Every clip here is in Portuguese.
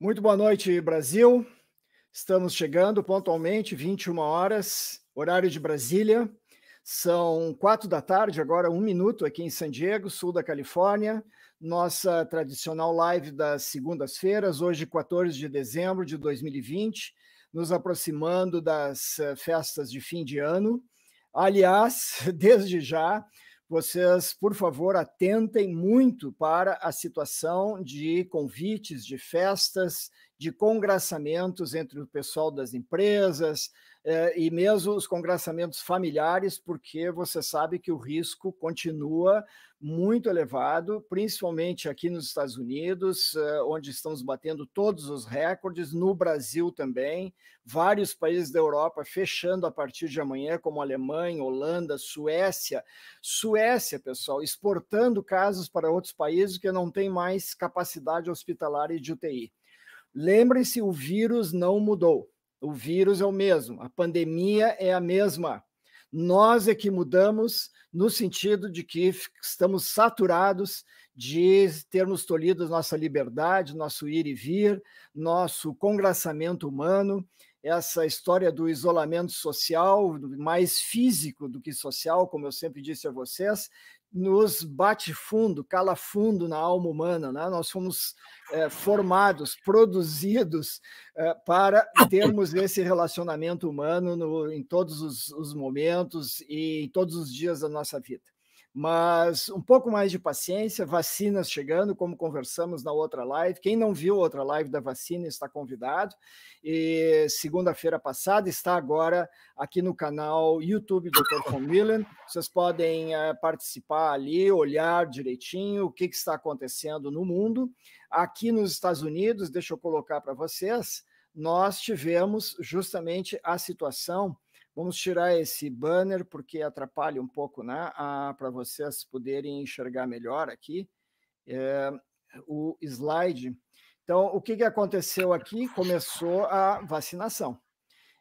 Muito boa noite, Brasil. Estamos chegando pontualmente, 21 horas, horário de Brasília. São quatro da tarde, agora um minuto aqui em San Diego, sul da Califórnia. Nossa tradicional live das segundas-feiras, hoje, 14 de dezembro de 2020, nos aproximando das eh, festas de fim de ano. Aliás, desde já, vocês, por favor, atentem muito para a situação de convites, de festas, de congraçamentos entre o pessoal das empresas, eh, e mesmo os congraçamentos familiares, porque você sabe que o risco continua muito elevado, principalmente aqui nos Estados Unidos, eh, onde estamos batendo todos os recordes, no Brasil também, vários países da Europa fechando a partir de amanhã, como Alemanha, Holanda, Suécia. Suécia, pessoal, exportando casos para outros países que não têm mais capacidade hospitalar e de UTI. Lembrem-se, o vírus não mudou o vírus é o mesmo, a pandemia é a mesma. Nós é que mudamos no sentido de que estamos saturados de termos tolhido nossa liberdade, nosso ir e vir, nosso congraçamento humano, essa história do isolamento social, mais físico do que social, como eu sempre disse a vocês, nos bate fundo, cala fundo na alma humana. Né? Nós fomos é, formados, produzidos é, para termos esse relacionamento humano no, em todos os, os momentos e em todos os dias da nossa vida. Mas um pouco mais de paciência, vacinas chegando, como conversamos na outra live. Quem não viu a outra live da vacina está convidado. E segunda-feira passada está agora aqui no canal YouTube do Dr. Von Millen. Vocês podem eh, participar ali, olhar direitinho o que, que está acontecendo no mundo. Aqui nos Estados Unidos, deixa eu colocar para vocês, nós tivemos justamente a situação Vamos tirar esse banner porque atrapalha um pouco, né? Ah, Para vocês poderem enxergar melhor aqui é, o slide. Então, o que, que aconteceu aqui? Começou a vacinação.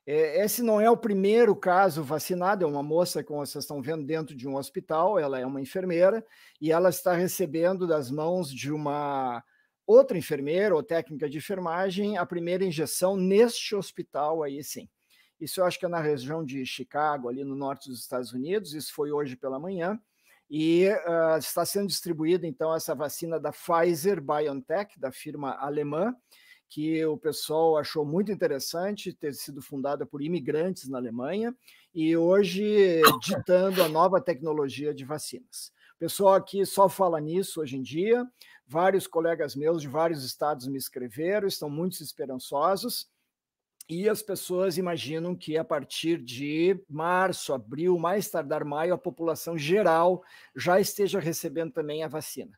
É, esse não é o primeiro caso vacinado, é uma moça que vocês estão vendo dentro de um hospital, ela é uma enfermeira e ela está recebendo das mãos de uma outra enfermeira ou técnica de enfermagem a primeira injeção neste hospital aí sim. Isso eu acho que é na região de Chicago, ali no norte dos Estados Unidos. Isso foi hoje pela manhã. E uh, está sendo distribuída, então, essa vacina da Pfizer BioNTech, da firma alemã, que o pessoal achou muito interessante ter sido fundada por imigrantes na Alemanha e hoje ditando a nova tecnologia de vacinas. O pessoal aqui só fala nisso hoje em dia. Vários colegas meus de vários estados me escreveram, estão muito esperançosos. E as pessoas imaginam que a partir de março, abril, mais tardar maio, a população geral já esteja recebendo também a vacina.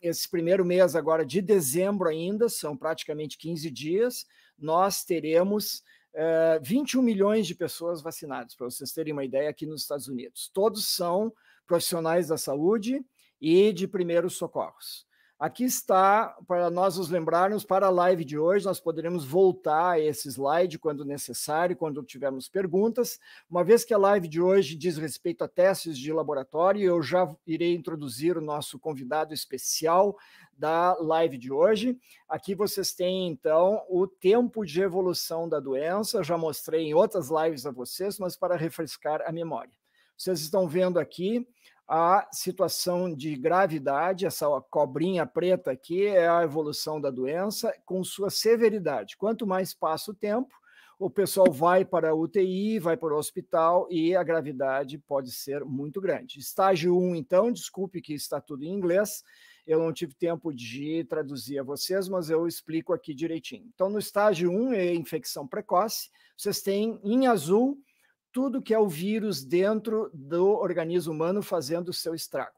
Esse primeiro mês agora de dezembro ainda, são praticamente 15 dias, nós teremos uh, eh, 21 milhões de pessoas vacinadas, para vocês terem uma ideia, aqui nos Estados Unidos. Todos são profissionais da saúde e de primeiros socorros. Aqui está, para nós nos lembrarmos, para a live de hoje, nós poderemos voltar a esse slide quando necessário, quando tivermos perguntas, uma vez que a live de hoje diz respeito a testes de laboratório, eu já irei introduzir o nosso convidado especial da live de hoje. Aqui vocês têm, então, o tempo de evolução da doença, já mostrei em outras lives a vocês, mas para refrescar a memória. Vocês estão vendo aqui a situação de gravidade, essa cobrinha preta aqui é a evolução da doença com sua severidade. Quanto mais passa o tempo, o pessoal vai para a UTI, vai para o hospital e a gravidade pode ser muito grande. Estágio 1, então, desculpe que está tudo em inglês, eu não tive tempo de traduzir a vocês, mas eu explico aqui direitinho. Então, no estágio 1 é infecção precoce, vocês têm em azul tudo que é o vírus dentro do organismo humano fazendo o seu estrago.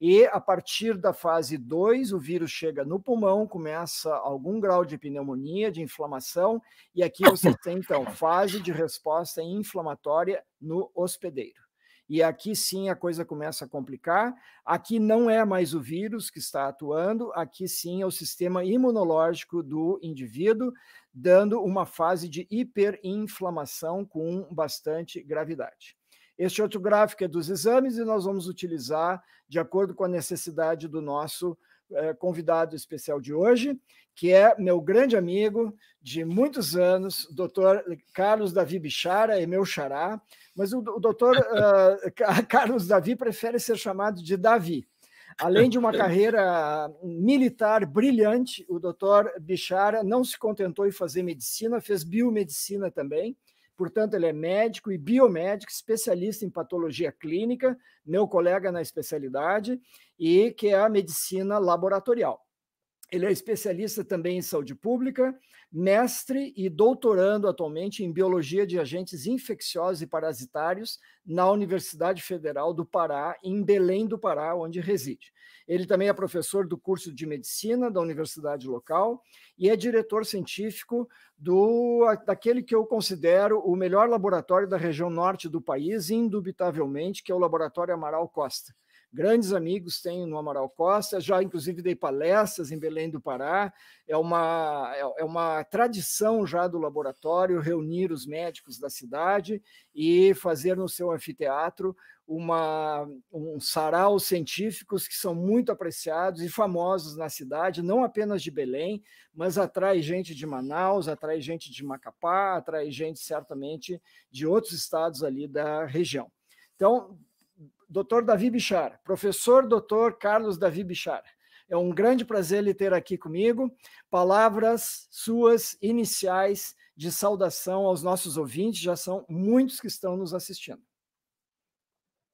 E a partir da fase 2, o vírus chega no pulmão, começa algum grau de pneumonia, de inflamação, e aqui você tem então fase de resposta inflamatória no hospedeiro. E aqui sim a coisa começa a complicar. Aqui não é mais o vírus que está atuando, aqui sim é o sistema imunológico do indivíduo dando uma fase de hiperinflamação com bastante gravidade. Este outro gráfico é dos exames e nós vamos utilizar de acordo com a necessidade do nosso eh, convidado especial de hoje, que é meu grande amigo de muitos anos, doutor Carlos Davi Bichara, é meu xará, mas o, o doutor uh, Carlos Davi prefere ser chamado de Davi. Além de uma carreira militar brilhante, o doutor Bichara não se contentou em fazer medicina, fez biomedicina também. Portanto, ele é médico e biomédico, especialista em patologia clínica, meu colega na especialidade, e que é a medicina laboratorial. Ele é especialista também em saúde pública, mestre e doutorando atualmente em biologia de agentes infecciosos e parasitários na Universidade Federal do Pará, em Belém do Pará, onde reside. Ele também é professor do curso de medicina da universidade local e é diretor científico do daquele que eu considero o melhor laboratório da região norte do país, indubitavelmente, que é o Laboratório Amaral Costa Grandes amigos tenho no Amaral Costa, já inclusive dei palestras em Belém do Pará. É uma, é, é uma tradição já do laboratório reunir os médicos da cidade e fazer no seu anfiteatro uma, um sarau científicos que são muito apreciados e famosos na cidade, não apenas de Belém, mas atrai gente de Manaus, atrai gente de Macapá, atrai gente certamente de outros estados ali da região. Então, Dr. Davi Bichar, professor Dr. Carlos Davi Bichar, É um grande prazer lhe ter aqui comigo. Palavras suas iniciais de saudação aos nossos ouvintes, já são muitos que estão nos assistindo.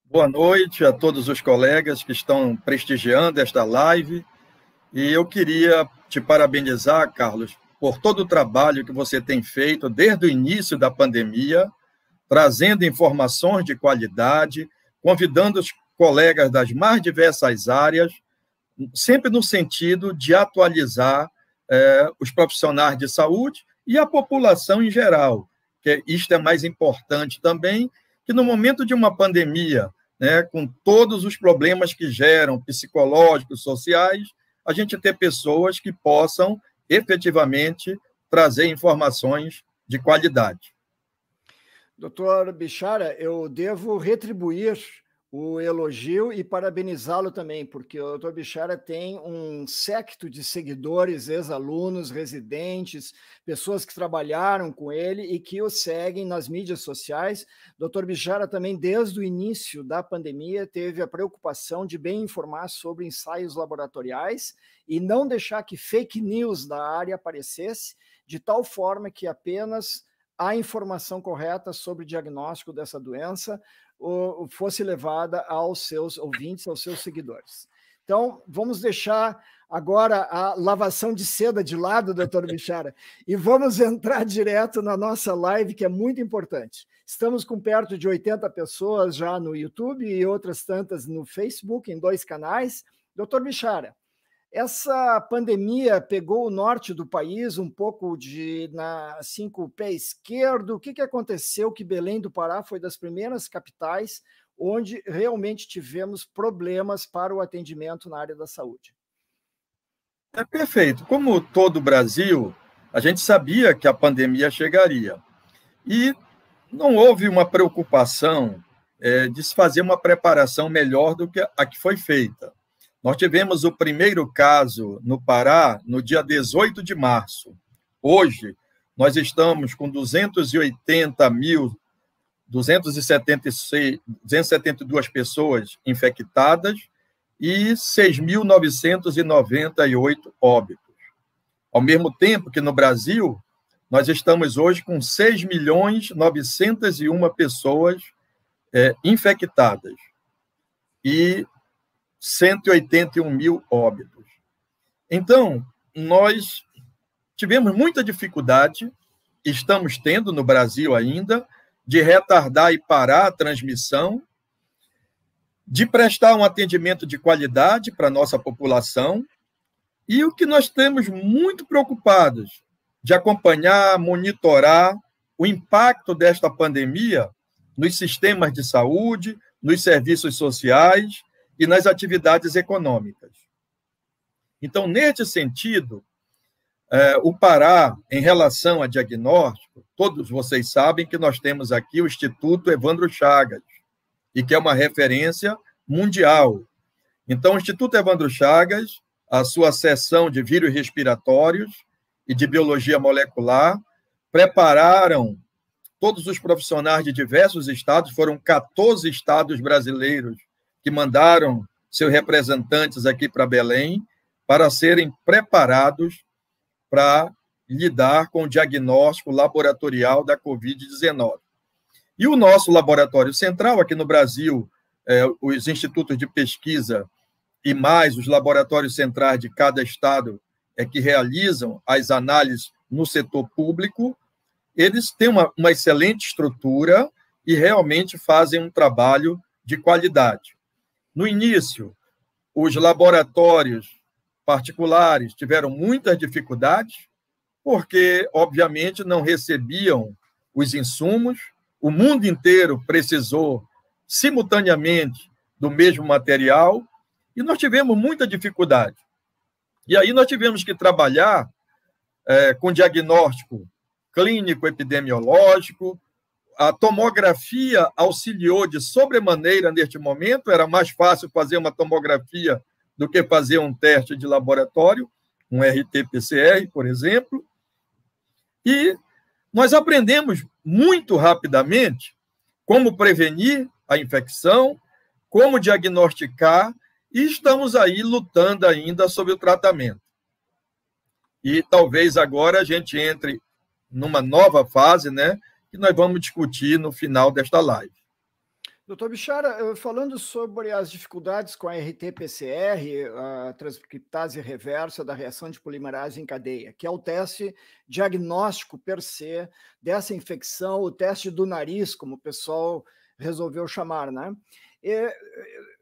Boa noite a todos os colegas que estão prestigiando esta live. E eu queria te parabenizar, Carlos, por todo o trabalho que você tem feito desde o início da pandemia, trazendo informações de qualidade, convidando os colegas das mais diversas áreas, sempre no sentido de atualizar é, os profissionais de saúde e a população em geral, que isto é mais importante também, que no momento de uma pandemia, né, com todos os problemas que geram, psicológicos, sociais, a gente ter pessoas que possam efetivamente trazer informações de qualidade. Doutor Bichara, eu devo retribuir o elogio e parabenizá-lo também, porque o doutor Bichara tem um secto de seguidores, ex-alunos, residentes, pessoas que trabalharam com ele e que o seguem nas mídias sociais. Doutor Bichara também, desde o início da pandemia, teve a preocupação de bem informar sobre ensaios laboratoriais e não deixar que fake news da área aparecesse, de tal forma que apenas a informação correta sobre o diagnóstico dessa doença fosse levada aos seus ouvintes, aos seus seguidores. Então, vamos deixar agora a lavação de seda de lado, doutor Bichara, e vamos entrar direto na nossa live, que é muito importante. Estamos com perto de 80 pessoas já no YouTube e outras tantas no Facebook, em dois canais. Doutor Bichara, essa pandemia pegou o norte do país, um pouco de na, assim, com o pé esquerdo. O que, que aconteceu? Que Belém do Pará foi das primeiras capitais onde realmente tivemos problemas para o atendimento na área da saúde. É perfeito. Como todo o Brasil, a gente sabia que a pandemia chegaria. E não houve uma preocupação é, de se fazer uma preparação melhor do que a que foi feita. Nós tivemos o primeiro caso no Pará no dia 18 de março. Hoje, nós estamos com 280 mil, 272 pessoas infectadas e 6.998 óbitos. Ao mesmo tempo que no Brasil, nós estamos hoje com 6 milhões 901 pessoas é, infectadas e 181 mil óbitos. Então, nós tivemos muita dificuldade, estamos tendo no Brasil ainda, de retardar e parar a transmissão, de prestar um atendimento de qualidade para a nossa população, e o que nós temos muito preocupados de acompanhar, monitorar o impacto desta pandemia nos sistemas de saúde, nos serviços sociais, e nas atividades econômicas. Então, neste sentido, é, o Pará, em relação a diagnóstico, todos vocês sabem que nós temos aqui o Instituto Evandro Chagas, e que é uma referência mundial. Então, o Instituto Evandro Chagas, a sua seção de vírus respiratórios e de biologia molecular, prepararam todos os profissionais de diversos estados, foram 14 estados brasileiros que mandaram seus representantes aqui para Belém para serem preparados para lidar com o diagnóstico laboratorial da Covid-19. E o nosso laboratório central, aqui no Brasil, eh, os institutos de pesquisa e mais os laboratórios centrais de cada estado é que realizam as análises no setor público, eles têm uma, uma excelente estrutura e realmente fazem um trabalho de qualidade. No início, os laboratórios particulares tiveram muitas dificuldades, porque, obviamente, não recebiam os insumos, o mundo inteiro precisou simultaneamente do mesmo material, e nós tivemos muita dificuldade. E aí nós tivemos que trabalhar é, com diagnóstico clínico, epidemiológico, a tomografia auxiliou de sobremaneira neste momento, era mais fácil fazer uma tomografia do que fazer um teste de laboratório, um RT-PCR, por exemplo. E nós aprendemos muito rapidamente como prevenir a infecção, como diagnosticar, e estamos aí lutando ainda sobre o tratamento. E talvez agora a gente entre numa nova fase, né? que nós vamos discutir no final desta live. Doutor Bichara, eh, falando sobre as dificuldades com a RT-PCR, a transcriptase reversa da reação de polimerase em cadeia, que é o teste diagnóstico per se dessa infecção, o teste do nariz, como o pessoal resolveu chamar, né? E, eh,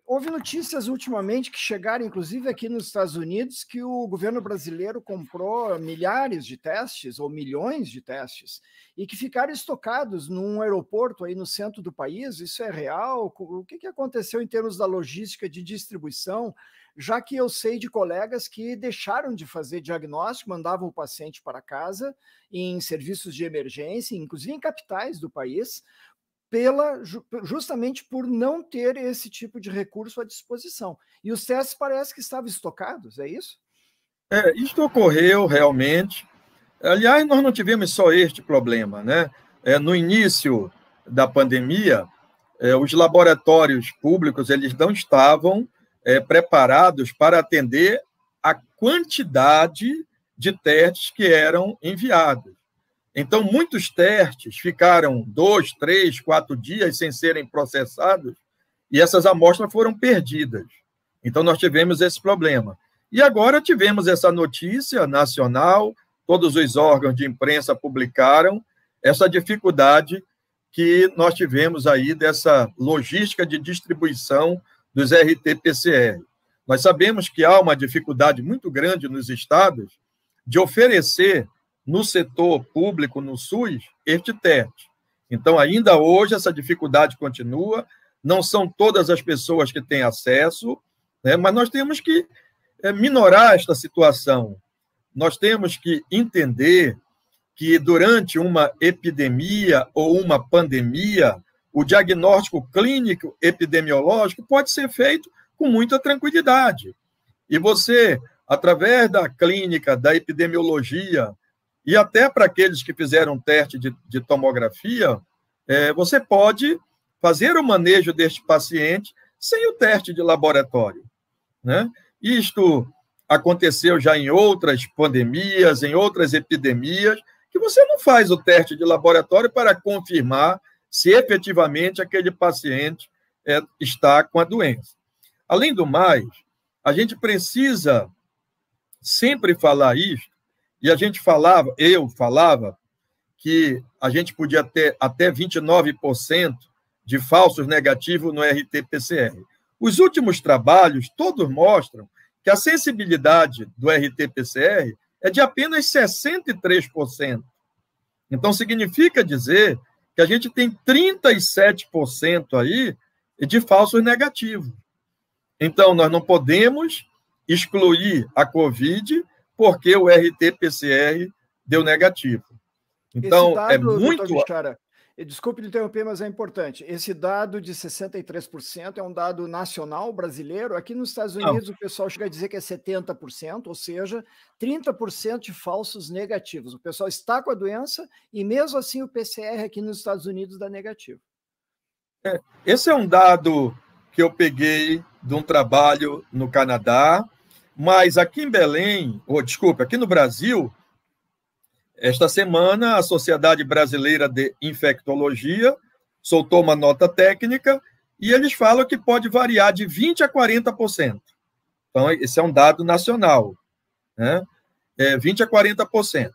houve notícias ultimamente que chegaram, inclusive aqui nos Estados Unidos, que o governo brasileiro comprou milhares de testes ou milhões de testes e que ficaram estocados num aeroporto aí no centro do país. Isso é real? O que, que aconteceu em termos da logística de distribuição? Já que eu sei de colegas que deixaram de fazer diagnóstico, mandavam o paciente para casa em serviços de emergência, inclusive em capitais do país, pela justamente por não ter esse tipo de recurso à disposição. E os testes parece que estavam estocados, é isso? É, isto ocorreu realmente. Aliás, nós não tivemos só este problema, né? É, no início da pandemia, é, os laboratórios públicos eles não estavam é, preparados para atender a quantidade de testes que eram enviados. Então, muitos testes ficaram dois, três, quatro dias sem serem processados e essas amostras foram perdidas. Então, nós tivemos esse problema. E agora tivemos essa notícia nacional, todos os órgãos de imprensa publicaram essa dificuldade que nós tivemos aí dessa logística de distribuição dos RT-PCR. Nós sabemos que há uma dificuldade muito grande nos estados de oferecer no setor público, no SUS, este teste. Então, ainda hoje, essa dificuldade continua, não são todas as pessoas que têm acesso, né? mas nós temos que é, minorar esta situação. Nós temos que entender que, durante uma epidemia ou uma pandemia, o diagnóstico clínico epidemiológico pode ser feito com muita tranquilidade. E você, através da clínica, da epidemiologia, e até para aqueles que fizeram teste de, de tomografia, é, você pode fazer o manejo deste paciente sem o teste de laboratório. Né? Isto aconteceu já em outras pandemias, em outras epidemias, que você não faz o teste de laboratório para confirmar se efetivamente aquele paciente é, está com a doença. Além do mais, a gente precisa sempre falar isto, e a gente falava, eu falava, que a gente podia ter até 29% de falsos negativos no RT-PCR. Os últimos trabalhos todos mostram que a sensibilidade do RT-PCR é de apenas 63%. Então, significa dizer que a gente tem 37% aí de falsos negativos. Então, nós não podemos excluir a Covid porque o RT-PCR deu negativo. Então, é dado, é muito. Vistara, eh, desculpe interromper, mas é importante. Esse dado de 63% é um dado nacional brasileiro. Aqui nos Estados Unidos, Não. o pessoal chega a dizer que é 70%, ou seja, 30% de falsos negativos. O pessoal está com a doença e, mesmo assim, o PCR aqui nos Estados Unidos dá negativo. É, esse é um dado que eu peguei de um trabalho no Canadá, mas aqui em Belém, ou desculpe, aqui no Brasil, esta semana a Sociedade Brasileira de Infectologia soltou uma nota técnica e eles falam que pode variar de 20 a 40%. Então, esse é um dado nacional, né? É 20 a 40%.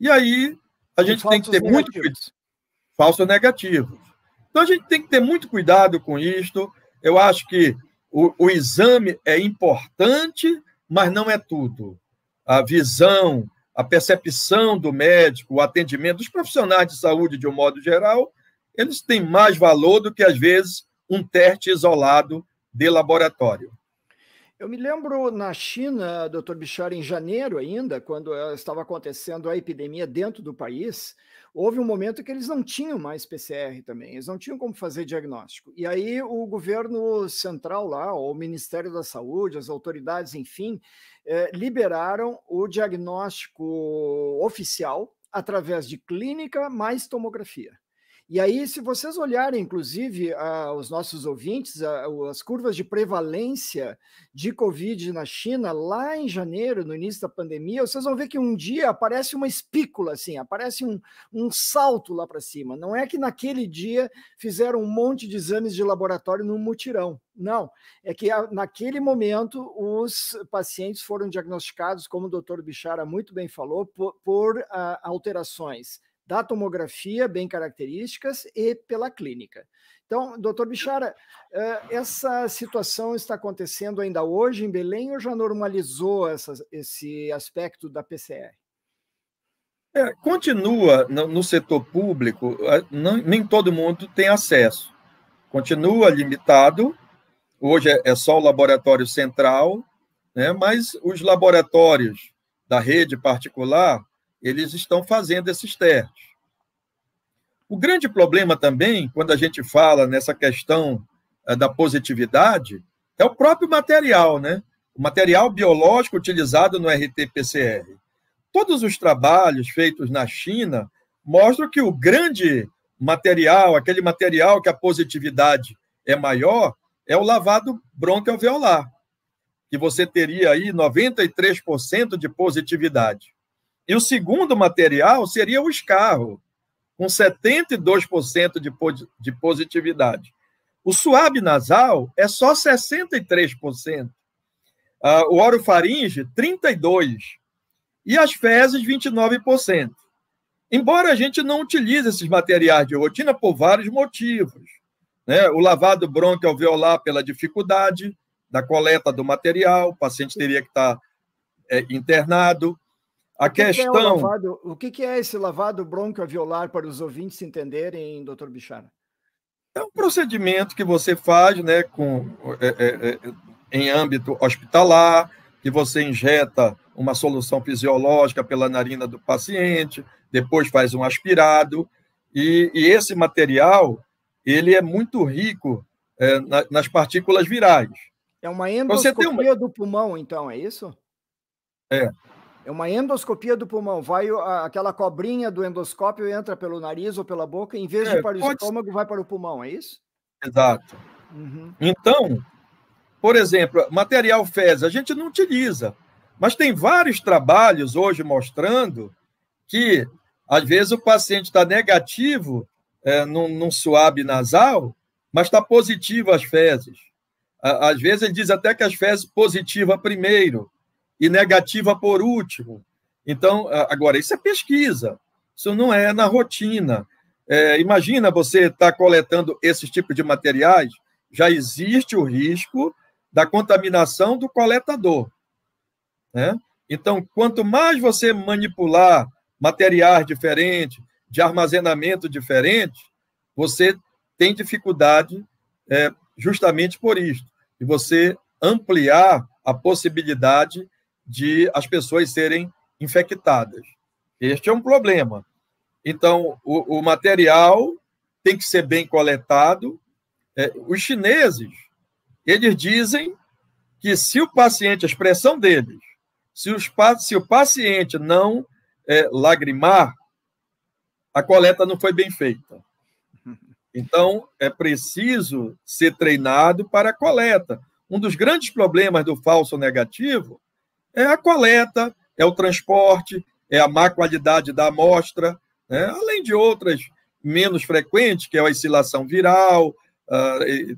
E aí a gente tem que ter negativos. muito cuidado. Falsos negativos. Então a gente tem que ter muito cuidado com isto. Eu acho que o, o exame é importante mas não é tudo. A visão, a percepção do médico, o atendimento dos profissionais de saúde, de um modo geral, eles têm mais valor do que, às vezes, um teste isolado de laboratório. Eu me lembro na China, doutor Bichar, em janeiro ainda, quando estava acontecendo a epidemia dentro do país, houve um momento que eles não tinham mais PCR também, eles não tinham como fazer diagnóstico. E aí o governo central lá, o Ministério da Saúde, as autoridades, enfim, eh, liberaram o diagnóstico oficial através de clínica mais tomografia. E aí, se vocês olharem, inclusive, a, os nossos ouvintes, a, as curvas de prevalência de Covid na China, lá em janeiro, no início da pandemia, vocês vão ver que um dia aparece uma espícula, assim, aparece um, um salto lá para cima. Não é que naquele dia fizeram um monte de exames de laboratório num mutirão. Não, é que a, naquele momento os pacientes foram diagnosticados, como o doutor Bichara muito bem falou, por, por ah, alterações da tomografia, bem características, e pela clínica. Então, doutor Bichara, eh, essa situação está acontecendo ainda hoje em Belém ou já normalizou essa, esse aspecto da PCR? É, continua no, no, setor público, não, nem todo mundo tem acesso. Continua limitado. Hoje é, é só o laboratório central, né, mas os laboratórios da rede particular eles estão fazendo esses testes. O grande problema também, quando a gente fala nessa questão eh, da positividade, é o próprio material, né? O material biológico utilizado no RT-PCR. Todos os trabalhos feitos na China mostram que o grande material, aquele material que a positividade é maior, é o lavado bronquialveolar, que você teria aí 93% de positividade. E o segundo material seria o escarro, com 72% de, de positividade. O suave nasal é só 63%. Uh, ah, o orofaringe, 32%. E as fezes, 29%. Embora a gente não utilize esses materiais de rotina por vários motivos. Né? O lavado bronquialveolar pela dificuldade da coleta do material, o paciente teria que estar tá, é, internado. A o que questão. Que é o, lavado, o, que é esse lavado broncoaviolar para os ouvintes entenderem, doutor Bichara? É um procedimento que você faz né, com, é, é, é, em âmbito hospitalar, que você injeta uma solução fisiológica pela narina do paciente, depois faz um aspirado, e, e esse material ele é muito rico é, na, nas partículas virais. É uma endoscopia uma... do pulmão, então, é isso? É. É uma endoscopia do pulmão. Vai aquela cobrinha do endoscópio entra pelo nariz ou pela boca, em vez é, de ir para o estômago, vai para o pulmão, é isso? Exato. Uhum. Então, por exemplo, material fezes a gente não utiliza, mas tem vários trabalhos hoje mostrando que às vezes o paciente está negativo é, num, num suave nasal, mas está positivo às fezes. Às vezes ele diz até que as fezes positiva primeiro, e negativa por último. Então, agora, isso é pesquisa, isso não é na rotina. É, imagina você estar tá coletando esses tipos de materiais, já existe o risco da contaminação do coletador. Né? Então, quanto mais você manipular materiais diferentes, de armazenamento diferente, você tem dificuldade é, justamente por isso, de você ampliar a possibilidade de as pessoas serem infectadas. Este é um problema. Então, o, o material tem que ser bem coletado. É, os chineses, eles dizem que se o paciente, a expressão deles, se, os, se o paciente não é, lagrimar, a coleta não foi bem feita. Então, é preciso ser treinado para a coleta. Um dos grandes problemas do falso negativo é a coleta, é o transporte, é a má qualidade da amostra, né? além de outras menos frequentes, que é a oscilação viral uh, e,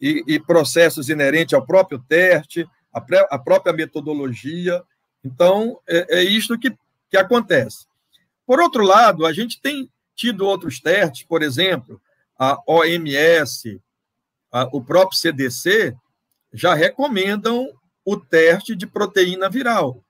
e, e, processos inerentes ao próprio teste, a, pré, a própria metodologia. Então, é, é isto que, que acontece. Por outro lado, a gente tem tido outros testes, por exemplo, a OMS, a, o próprio CDC, já recomendam o teste de proteína viral.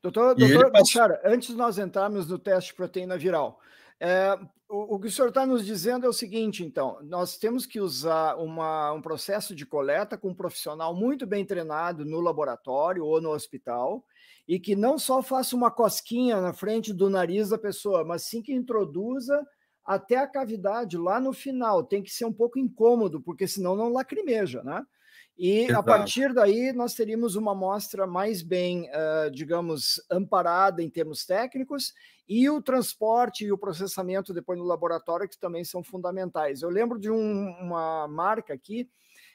Doutor, doutor passou... antes de nós entrarmos no teste de proteína viral, é, o, o, que o senhor está nos dizendo é o seguinte, então, nós temos que usar uma, um processo de coleta com um profissional muito bem treinado no laboratório ou no hospital, e que não só faça uma cosquinha na frente do nariz da pessoa, mas sim que introduza até a cavidade lá no final. Tem que ser um pouco incômodo, porque senão não lacrimeja, né? E Exato. a partir daí nós teríamos uma amostra mais bem, uh, digamos, amparada em termos técnicos e o transporte e o processamento depois no laboratório que também são fundamentais. Eu lembro de um, uma marca aqui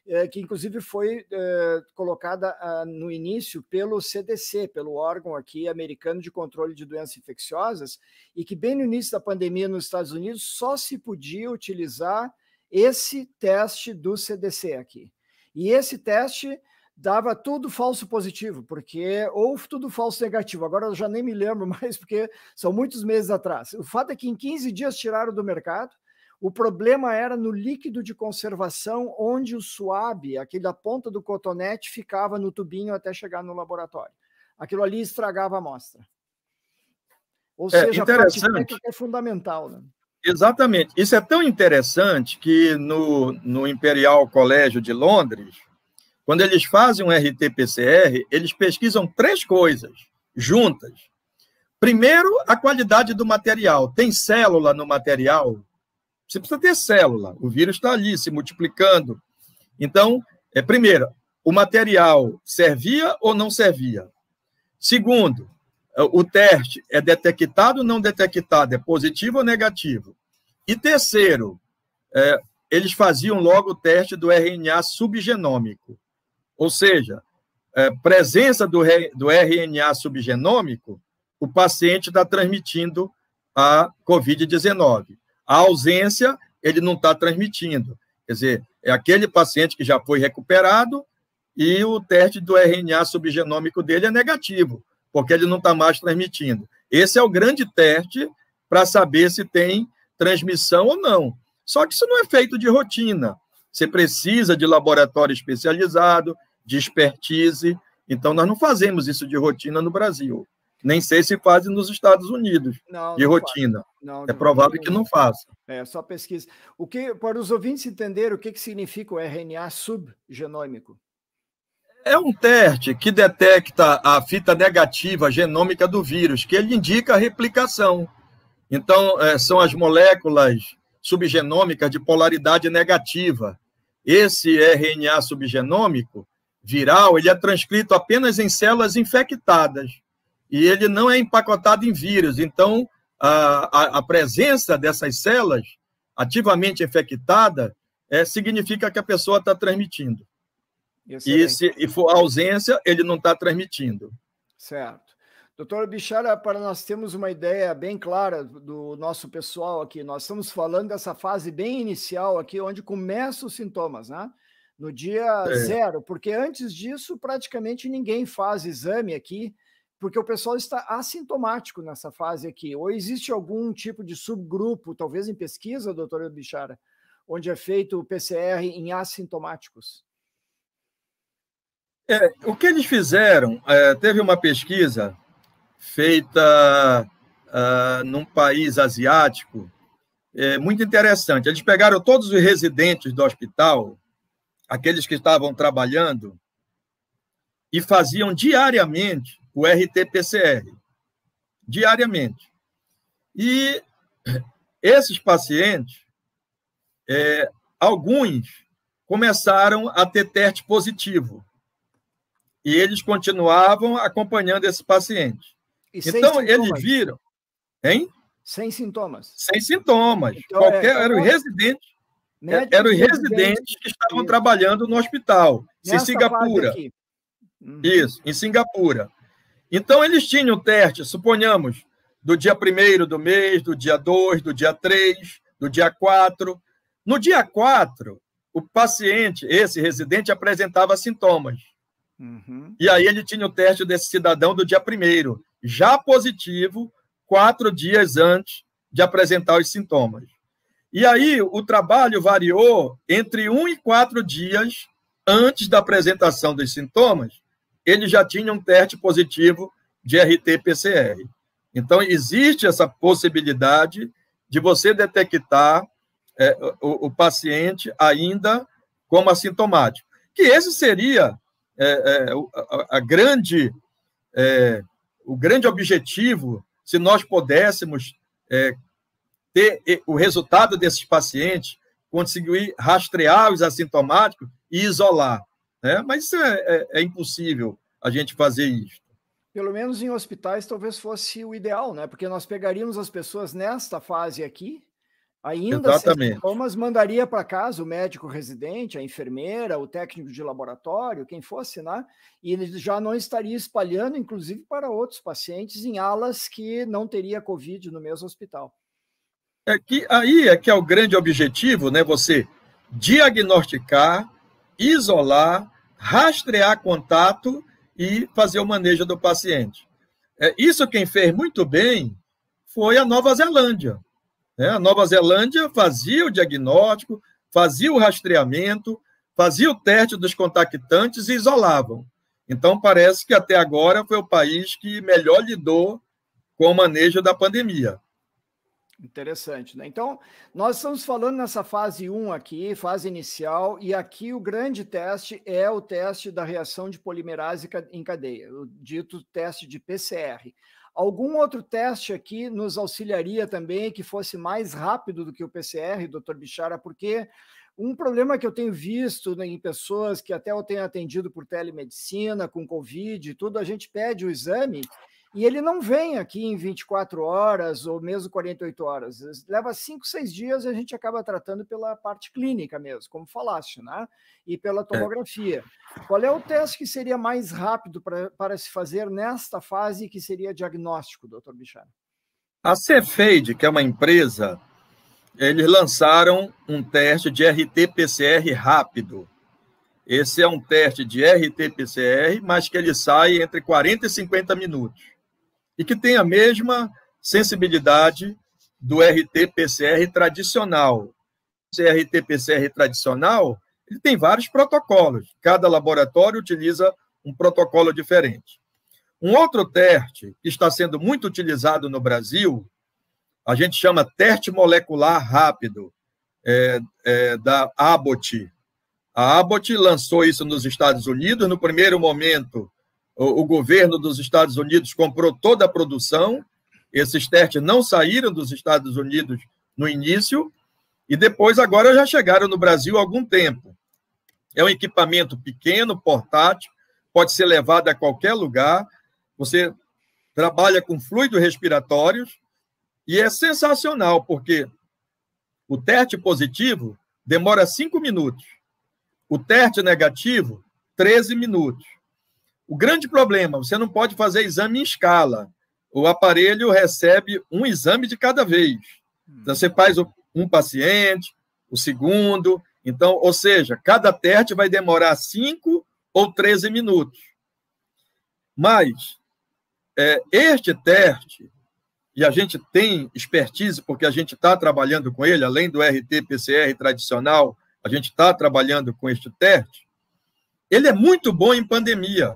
eh, que inclusive foi eh, colocada ah, no início pelo CDC, pelo órgão aqui americano de controle de doenças infecciosas, e que bem no início da pandemia nos Estados Unidos só se podia utilizar esse teste do CDC aqui. E esse teste dava tudo falso positivo, porque ou tudo falso negativo. Agora eu já nem me lembro mais, porque são muitos meses atrás. O fato é que em 15 dias tiraram do mercado. O problema era no líquido de conservação, onde o suave, aquele da ponta do cotonete, ficava no tubinho até chegar no laboratório. Aquilo ali estragava a amostra. Ou é, seja, a parte é fundamental. Né? Exatamente. Isso é tão interessante que no, no Imperial Colégio de Londres, quando eles fazem um RT-PCR, eles pesquisam três coisas juntas. Primeiro, a qualidade do material. Tem célula no material? Você precisa ter célula. O vírus está ali se multiplicando. Então, é primeiro, o material servia ou não servia? Segundo, o teste é detectado ou não detectado? É positivo ou negativo? E terceiro, é, eles faziam logo o teste do RNA subgenômico, ou seja, é, presença do, do RNA subgenômico, o paciente está transmitindo a Covid-19. A ausência, ele não está transmitindo. Quer dizer, é aquele paciente que já foi recuperado e o teste do RNA subgenômico dele é negativo, porque ele não está mais transmitindo. Esse é o grande teste para saber se tem transmissão ou não. Só que isso não é feito de rotina. Você precisa de laboratório especializado, de expertise. Então, nós não fazemos isso de rotina no Brasil. Nem sei se fazem nos Estados Unidos, não, de não rotina. Não, é provável que não façam. É, só pesquisa. O que, para os ouvintes entenderem o que, que significa o RNA subgenômico. É um teste que detecta a fita negativa genômica do vírus, que ele indica a replicação. Então, é, são as moléculas subgenômicas de polaridade negativa. Esse RNA subgenômico viral, ele é transcrito apenas em células infectadas e ele não é empacotado em vírus. Então, a, a, a presença dessas células ativamente infectada é, significa que a pessoa está transmitindo. Excelente. E se e for ausência, ele não está transmitindo. Certo. Doutora Bichara, para nós termos uma ideia bem clara do nosso pessoal aqui, nós estamos falando dessa fase bem inicial aqui, onde começam os sintomas, né? No dia é. zero, porque antes disso praticamente ninguém faz exame aqui, porque o pessoal está assintomático nessa fase aqui. Ou existe algum tipo de subgrupo, talvez em pesquisa, doutora Bichara, onde é feito o PCR em assintomáticos? É, o que eles fizeram, é, teve uma pesquisa feita uh, num país asiático. É muito interessante. Eles pegaram todos os residentes do hospital, aqueles que estavam trabalhando, e faziam diariamente o RT-PCR. Diariamente. E esses pacientes, é, alguns começaram a ter teste positivo. E eles continuavam acompanhando esse paciente então eles viram, hein? Sem sintomas. Sem sintomas. Então, é, Qualquer, é, eram os então, residentes, é, eram residentes que estavam isso. trabalhando no hospital, Nessa em Singapura. Uhum. Isso, em Singapura. Então, eles tinham o teste, suponhamos, do dia 1 do mês, do dia 2, do dia 3, do dia 4. No dia 4, o paciente, esse residente, apresentava sintomas. Uhum. E aí ele tinha o teste desse cidadão do dia 1 já positivo quatro dias antes de apresentar os sintomas. E aí o trabalho variou entre um e quatro dias antes da apresentação dos sintomas, ele já tinha um teste positivo de RT-PCR. Então, existe essa possibilidade de você detectar é, o, o, paciente ainda como assintomático. Que esse seria é, é, a, a, grande é, o grande objetivo, se nós pudéssemos é, ter o resultado desses pacientes, conseguir rastrear os assintomáticos e isolar. Né? Mas isso é, é, é impossível a gente fazer isso. Pelo menos em hospitais talvez fosse o ideal, né? Porque nós pegaríamos as pessoas nesta fase aqui, Ainda assim, assim Exatamente. sintomas mandaria para casa o médico residente, a enfermeira, o técnico de laboratório, quem fosse, né? E ele já não estaria espalhando, inclusive, para outros pacientes em alas que não teria Covid no mesmo hospital. É que aí é que é o grande objetivo, né? Você diagnosticar, isolar, rastrear contato e fazer o manejo do paciente. É, isso quem fez muito bem foi a Nova Zelândia. Né? A Nova Zelândia fazia o diagnóstico, fazia o rastreamento, fazia o teste dos contactantes e isolavam. Então, parece que até agora foi o país que melhor lidou com o manejo da pandemia. Interessante, né? Então, nós estamos falando nessa fase 1 aqui, fase inicial, e aqui o grande teste é o teste da reação de polimerase em cadeia, o dito teste de PCR. Algum outro teste aqui nos auxiliaria também, que fosse mais rápido do que o PCR, doutor Bichara, porque um problema que eu tenho visto né, em pessoas que até eu tenho atendido por telemedicina, com Covid e tudo, a gente pede o exame e ele não vem aqui em 24 horas ou mesmo 48 horas. Leva 5, 6 dias e a gente acaba tratando pela parte clínica mesmo, como falaste, né? E pela é. tomografia. Qual é o teste que seria mais rápido pra, para se fazer nesta fase que seria diagnóstico, doutor Bichar? A Cefeide, que é uma empresa, eles lançaram um teste de RT-PCR rápido. Esse é um teste de RT-PCR, mas que ele sai entre 40 e 50 minutos e que tem a mesma sensibilidade do RT-PCR tradicional. Esse RT-PCR tradicional ele tem vários protocolos, cada laboratório utiliza um protocolo diferente. Um outro teste que está sendo muito utilizado no Brasil, a gente chama teste molecular rápido, é, é, da Abbott. A Abbott lançou isso nos Estados Unidos, no primeiro momento o, governo dos Estados Unidos comprou toda a produção, esses testes não saíram dos Estados Unidos no início, e depois agora já chegaram no Brasil há algum tempo. É um equipamento pequeno, portátil, pode ser levado a qualquer lugar. Você trabalha com fluidos respiratórios e é sensacional, porque o teste positivo demora cinco minutos, o teste negativo, 13 minutos. O grande problema, você não pode fazer exame em escala. O aparelho recebe um exame de cada vez. Então, você faz um paciente, o segundo. Então, ou seja, cada teste vai demorar 5 ou 13 minutos. Mas é, este teste, e a gente tem expertise, porque a gente está trabalhando com ele, além do RT-PCR tradicional, a gente está trabalhando com este teste, ele é muito bom em pandemia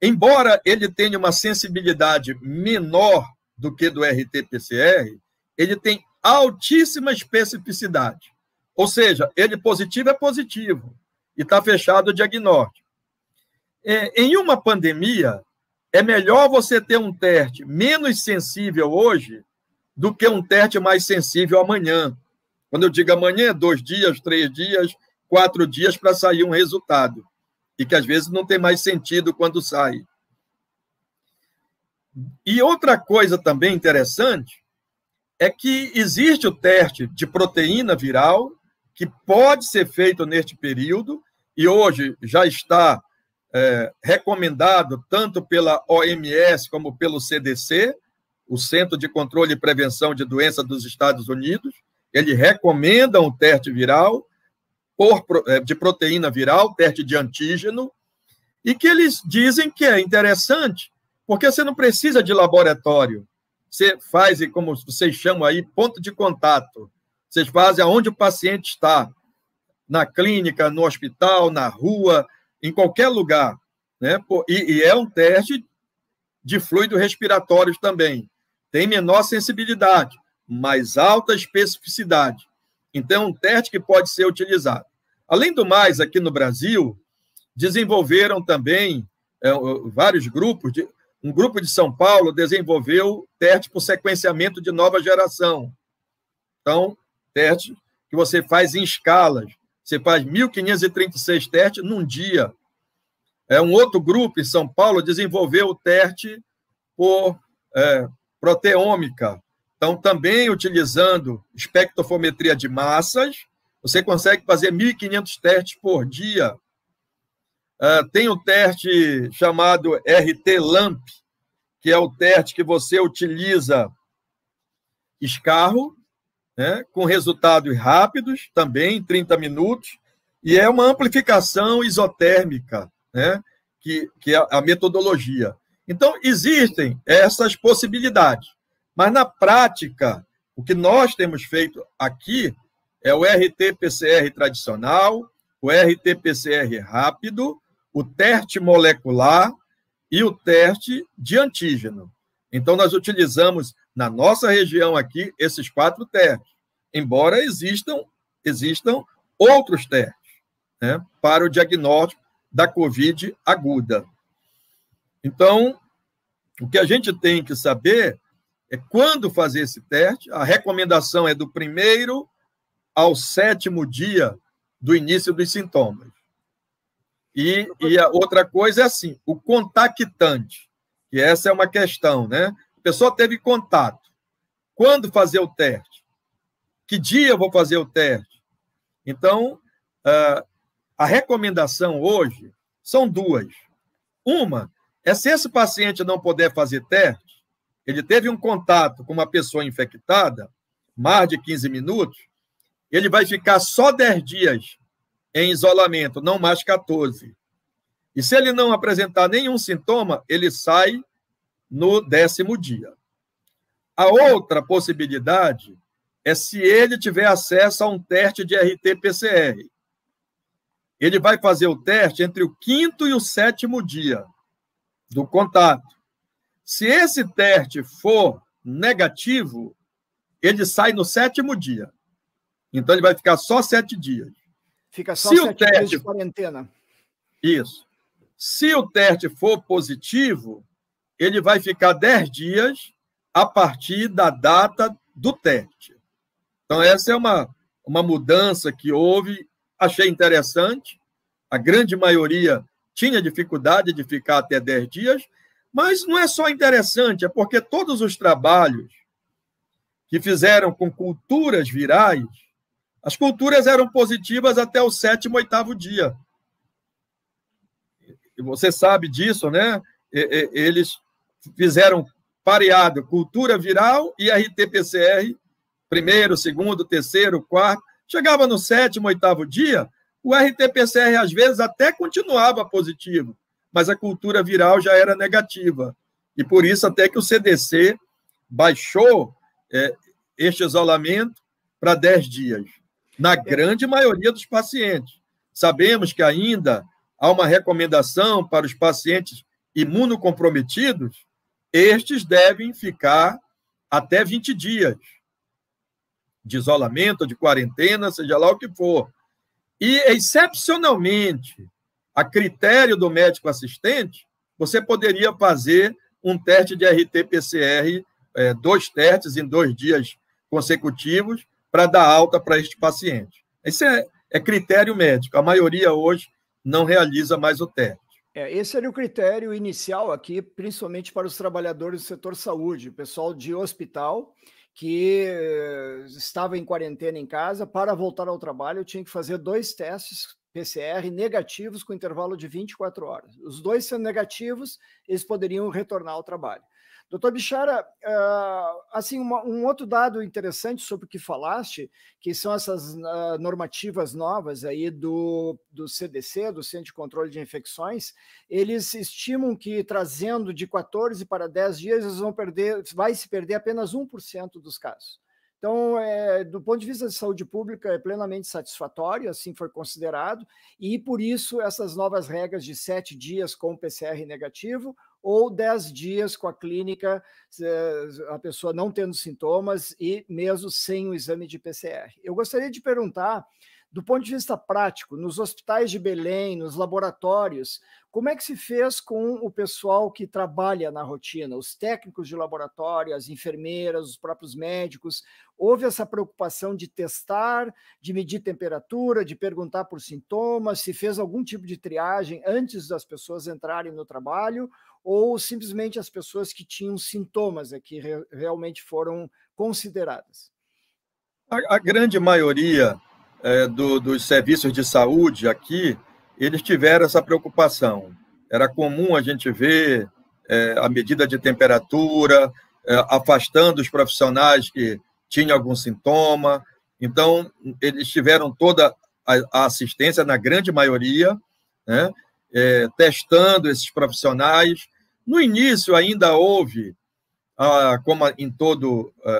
embora ele tenha uma sensibilidade menor do que do RT-PCR, ele tem altíssima especificidade. Ou seja, ele positivo é positivo e está fechado o diagnóstico. É, em uma pandemia, é melhor você ter um teste menos sensível hoje do que um teste mais sensível amanhã. Quando eu digo amanhã, é dois dias, três dias, quatro dias para sair um resultado e que às vezes não tem mais sentido quando sai. E outra coisa também interessante é que existe o teste de proteína viral que pode ser feito neste período e hoje já está é, recomendado tanto pela OMS como pelo CDC, o Centro de Controle e Prevenção de Doenças dos Estados Unidos. Ele recomenda um teste viral por, eh, de proteína viral, teste de antígeno, e que eles dizem que é interessante, porque você não precisa de laboratório. Você faz, como vocês chamam aí, ponto de contato. Vocês fazem aonde o paciente está, na clínica, no hospital, na rua, em qualquer lugar. Né? E, e é um teste de fluido respiratórios também. Tem menor sensibilidade, mas alta especificidade. Então, é um teste que pode ser utilizado. Além do mais, aqui no Brasil, desenvolveram também é, vários grupos. De, um grupo de São Paulo desenvolveu teste por sequenciamento de nova geração. Então, teste que você faz em escalas. Você faz 1.536 testes num dia. É, um outro grupo em São Paulo desenvolveu o teste por é, proteômica. Então, também utilizando espectrofometria de massas, você consegue fazer 1.500 testes por dia. Uh, tem um teste chamado RT-LAMP, que é o teste que você utiliza escarro, né, com resultados rápidos, também 30 minutos, e é uma amplificação isotérmica, né, que, que é a metodologia. Então, existem essas possibilidades, mas na prática, o que nós temos feito aqui é o RT-PCR tradicional, o RT-PCR rápido, o teste molecular e o teste de antígeno. Então, nós utilizamos na nossa região aqui esses quatro testes, embora existam, existam outros testes né, para o diagnóstico da COVID aguda. Então, o que a gente tem que saber é quando fazer esse teste. A recomendação é do primeiro ao sétimo dia do início dos sintomas. E, e a outra coisa é assim, o contactante, que essa é uma questão, né? A pessoa teve contato. Quando fazer o teste? Que dia eu vou fazer o teste? Então, ah, a recomendação hoje são duas. Uma é se esse paciente não puder fazer teste, ele teve um contato com uma pessoa infectada, mais de 15 minutos, ele vai ficar só 10 dias em isolamento, não mais 14. E se ele não apresentar nenhum sintoma, ele sai no décimo dia. A outra possibilidade é se ele tiver acesso a um teste de RT-PCR. Ele vai fazer o teste entre o quinto e o sétimo dia do contato. Se esse teste for negativo, ele sai no sétimo dia. Então ele vai ficar só sete dias. Fica só Se sete teste... dias de quarentena. Isso. Se o teste for positivo, ele vai ficar dez dias a partir da data do teste. Então, essa é uma, uma mudança que houve, achei interessante. A grande maioria tinha dificuldade de ficar até dez dias, mas não é só interessante, é porque todos os trabalhos que fizeram com culturas virais as culturas eram positivas até o sétimo, oitavo dia. E você sabe disso, né? Eles fizeram pareado cultura viral e RT-PCR, primeiro, segundo, terceiro, quarto. Chegava no sétimo, oitavo dia, o RT-PCR às vezes até continuava positivo, mas a cultura viral já era negativa. E por isso até que o CDC baixou é, este isolamento para 10 dias na grande maioria dos pacientes. Sabemos que ainda há uma recomendação para os pacientes imunocomprometidos, estes devem ficar até 20 dias de isolamento, de quarentena, seja lá o que for. E, excepcionalmente, a critério do médico assistente, você poderia fazer um teste de RT-PCR, é, eh, dois testes em dois dias consecutivos, para dar alta para este paciente. Isso é, é, critério médico. A maioria hoje não realiza mais o teste. É, esse era o critério inicial aqui, principalmente para os trabalhadores do setor saúde, o pessoal de hospital que eh, estava em quarentena em casa, para voltar ao trabalho, tinha que fazer dois testes PCR negativos com intervalo de 24 horas. Os dois sendo negativos, eles poderiam retornar ao trabalho. Doutor Bichara, eh, assim, uma, um outro dado interessante sobre o que falaste, que são essas ah, normativas novas aí do, do CDC, do Centro de Controle de Infecções, eles estimam que trazendo de 14 para 10 dias, eles vão perder, vai se perder apenas 1% dos casos. Então, é, do ponto de vista de saúde pública, é plenamente satisfatório, assim foi considerado, e por isso essas novas regras de sete dias com PCR negativo, ou 10 dias com a clínica, a pessoa não tendo sintomas e mesmo sem o exame de PCR. Eu gostaria de perguntar, do ponto de vista prático, nos hospitais de Belém, nos laboratórios, como é que se fez com o pessoal que trabalha na rotina, os técnicos de laboratório, as enfermeiras, os próprios médicos? Houve essa preocupação de testar, de medir temperatura, de perguntar por sintomas, se fez algum tipo de triagem antes das pessoas entrarem no trabalho? ou simplesmente as pessoas que tinham sintomas é que re realmente foram consideradas? A, a grande maioria é, do, dos serviços de saúde aqui, eles tiveram essa preocupação. Era comum a gente ver é, a medida de temperatura, é, afastando os profissionais que tinham algum sintoma. Então, eles tiveram toda a, a assistência, na grande maioria, né? é, testando esses profissionais. No início ainda houve, ah, como em todo ah,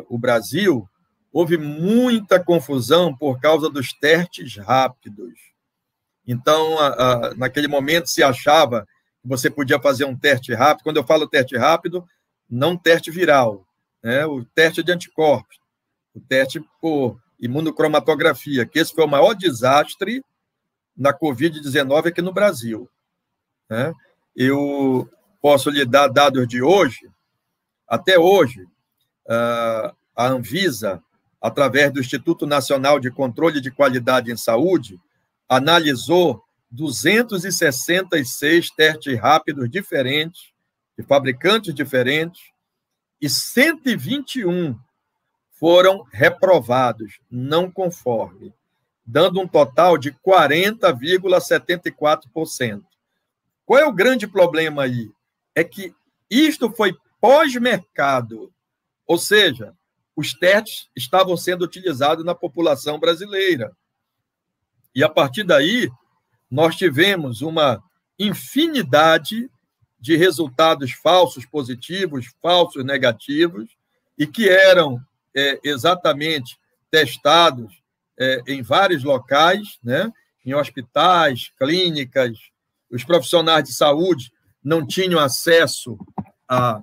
ah, o Brasil, houve muita confusão por causa dos testes rápidos. Então, naquele momento se achava que você podia fazer um teste rápido. Quando eu falo teste rápido, não teste viral, né? o teste de anticorpos, o teste por imunocromatografia, que esse foi o maior desastre na Covid-19 aqui no Brasil. Né? Eu posso lhe dar dados de hoje, até hoje, ah, a Anvisa, através do Instituto Nacional de Controle de Qualidade em Saúde, analisou 266 testes rápidos diferentes, de fabricantes diferentes, e 121 foram reprovados, não conforme dando um total de 40,74%. Qual é o grande problema aí? É que isto foi pós-mercado, ou seja, os testes estavam sendo utilizados na população brasileira. E a partir daí, nós tivemos uma infinidade de resultados falsos positivos, falsos negativos, e que eram é, exatamente testados é, em vários locais, né? em hospitais, clínicas. Os profissionais de saúde não tinham acesso a,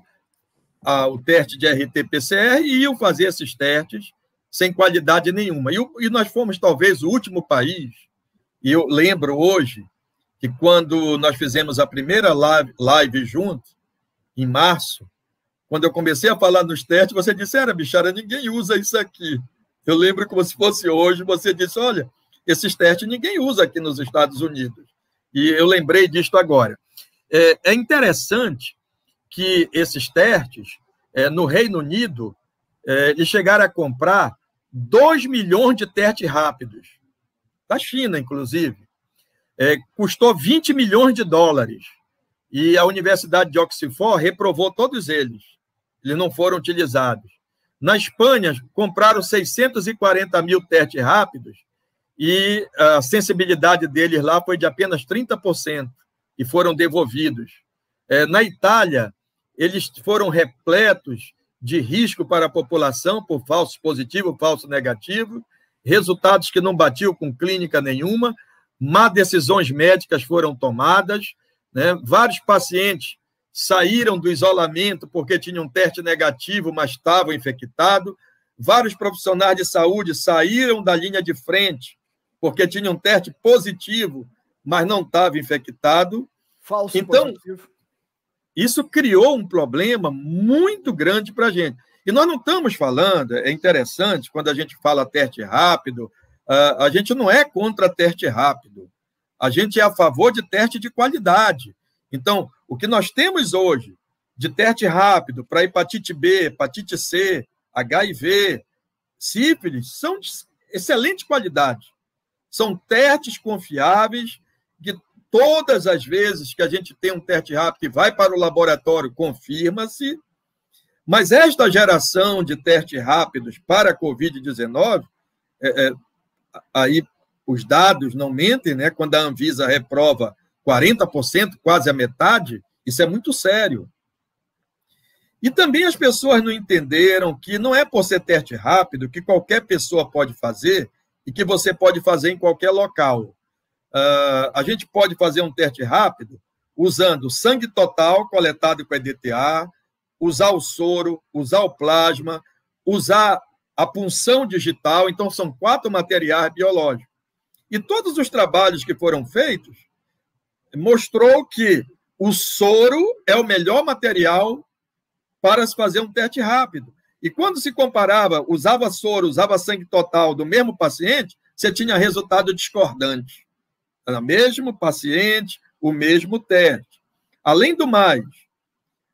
ao teste de RT-PCR e iam fazer esses testes sem qualidade nenhuma. E, e nós fomos, talvez, o último país, e eu lembro hoje, que quando nós fizemos a primeira live, live junto, em março, quando eu comecei a falar nos testes, você disse, era, bichara, ninguém usa isso aqui. Eu lembro como se fosse hoje, você disse: olha, esses testes ninguém usa aqui nos Estados Unidos. E eu lembrei disto agora. É, é interessante que esses testes, é, no Reino Unido, é, eles chegaram a comprar 2 milhões de testes rápidos, da China, inclusive. É, custou 20 milhões de dólares. E a Universidade de Oxford reprovou todos eles. Eles não foram utilizados. Na Espanha, compraram 640 mil testes rápidos e a sensibilidade deles lá foi de apenas 30% e foram devolvidos. É, na Itália, eles foram repletos de risco para a população por falso positivo, falso negativo, resultados que não batiam com clínica nenhuma, má decisões médicas foram tomadas, né? vários pacientes saíram do isolamento porque tinham teste negativo, mas estavam infectados. Vários profissionais de saúde saíram da linha de frente porque tinham teste positivo, mas não estavam infectado. Falso então, positivo. Isso criou um problema muito grande para a gente. E nós não estamos falando, é interessante, quando a gente fala teste rápido, a gente não é contra teste rápido. A gente é a favor de teste de qualidade então, o que nós temos hoje de teste rápido para hepatite B, hepatite C, HIV, sífilis, são de excelente qualidade. São testes confiáveis que todas as vezes que a gente tem um teste rápido que vai para o laboratório, confirma-se. Mas esta geração de testes rápidos para a Covid-19, é, é, aí os dados não mentem, né? quando a Anvisa reprova 40%, quase a metade, isso é muito sério. E também as pessoas não entenderam que não é por ser teste rápido que qualquer pessoa pode fazer e que você pode fazer em qualquer local. Uh, a gente pode fazer um teste rápido usando sangue total coletado com EDTA, usar o soro, usar o plasma, usar a punção digital. Então, são quatro materiais biológicos. E todos os trabalhos que foram feitos mostrou que o soro é o melhor material para se fazer um teste rápido. E quando se comparava, usava soro, usava sangue total do mesmo paciente, você tinha resultado discordante. Era o mesmo paciente, o mesmo teste. Além do mais,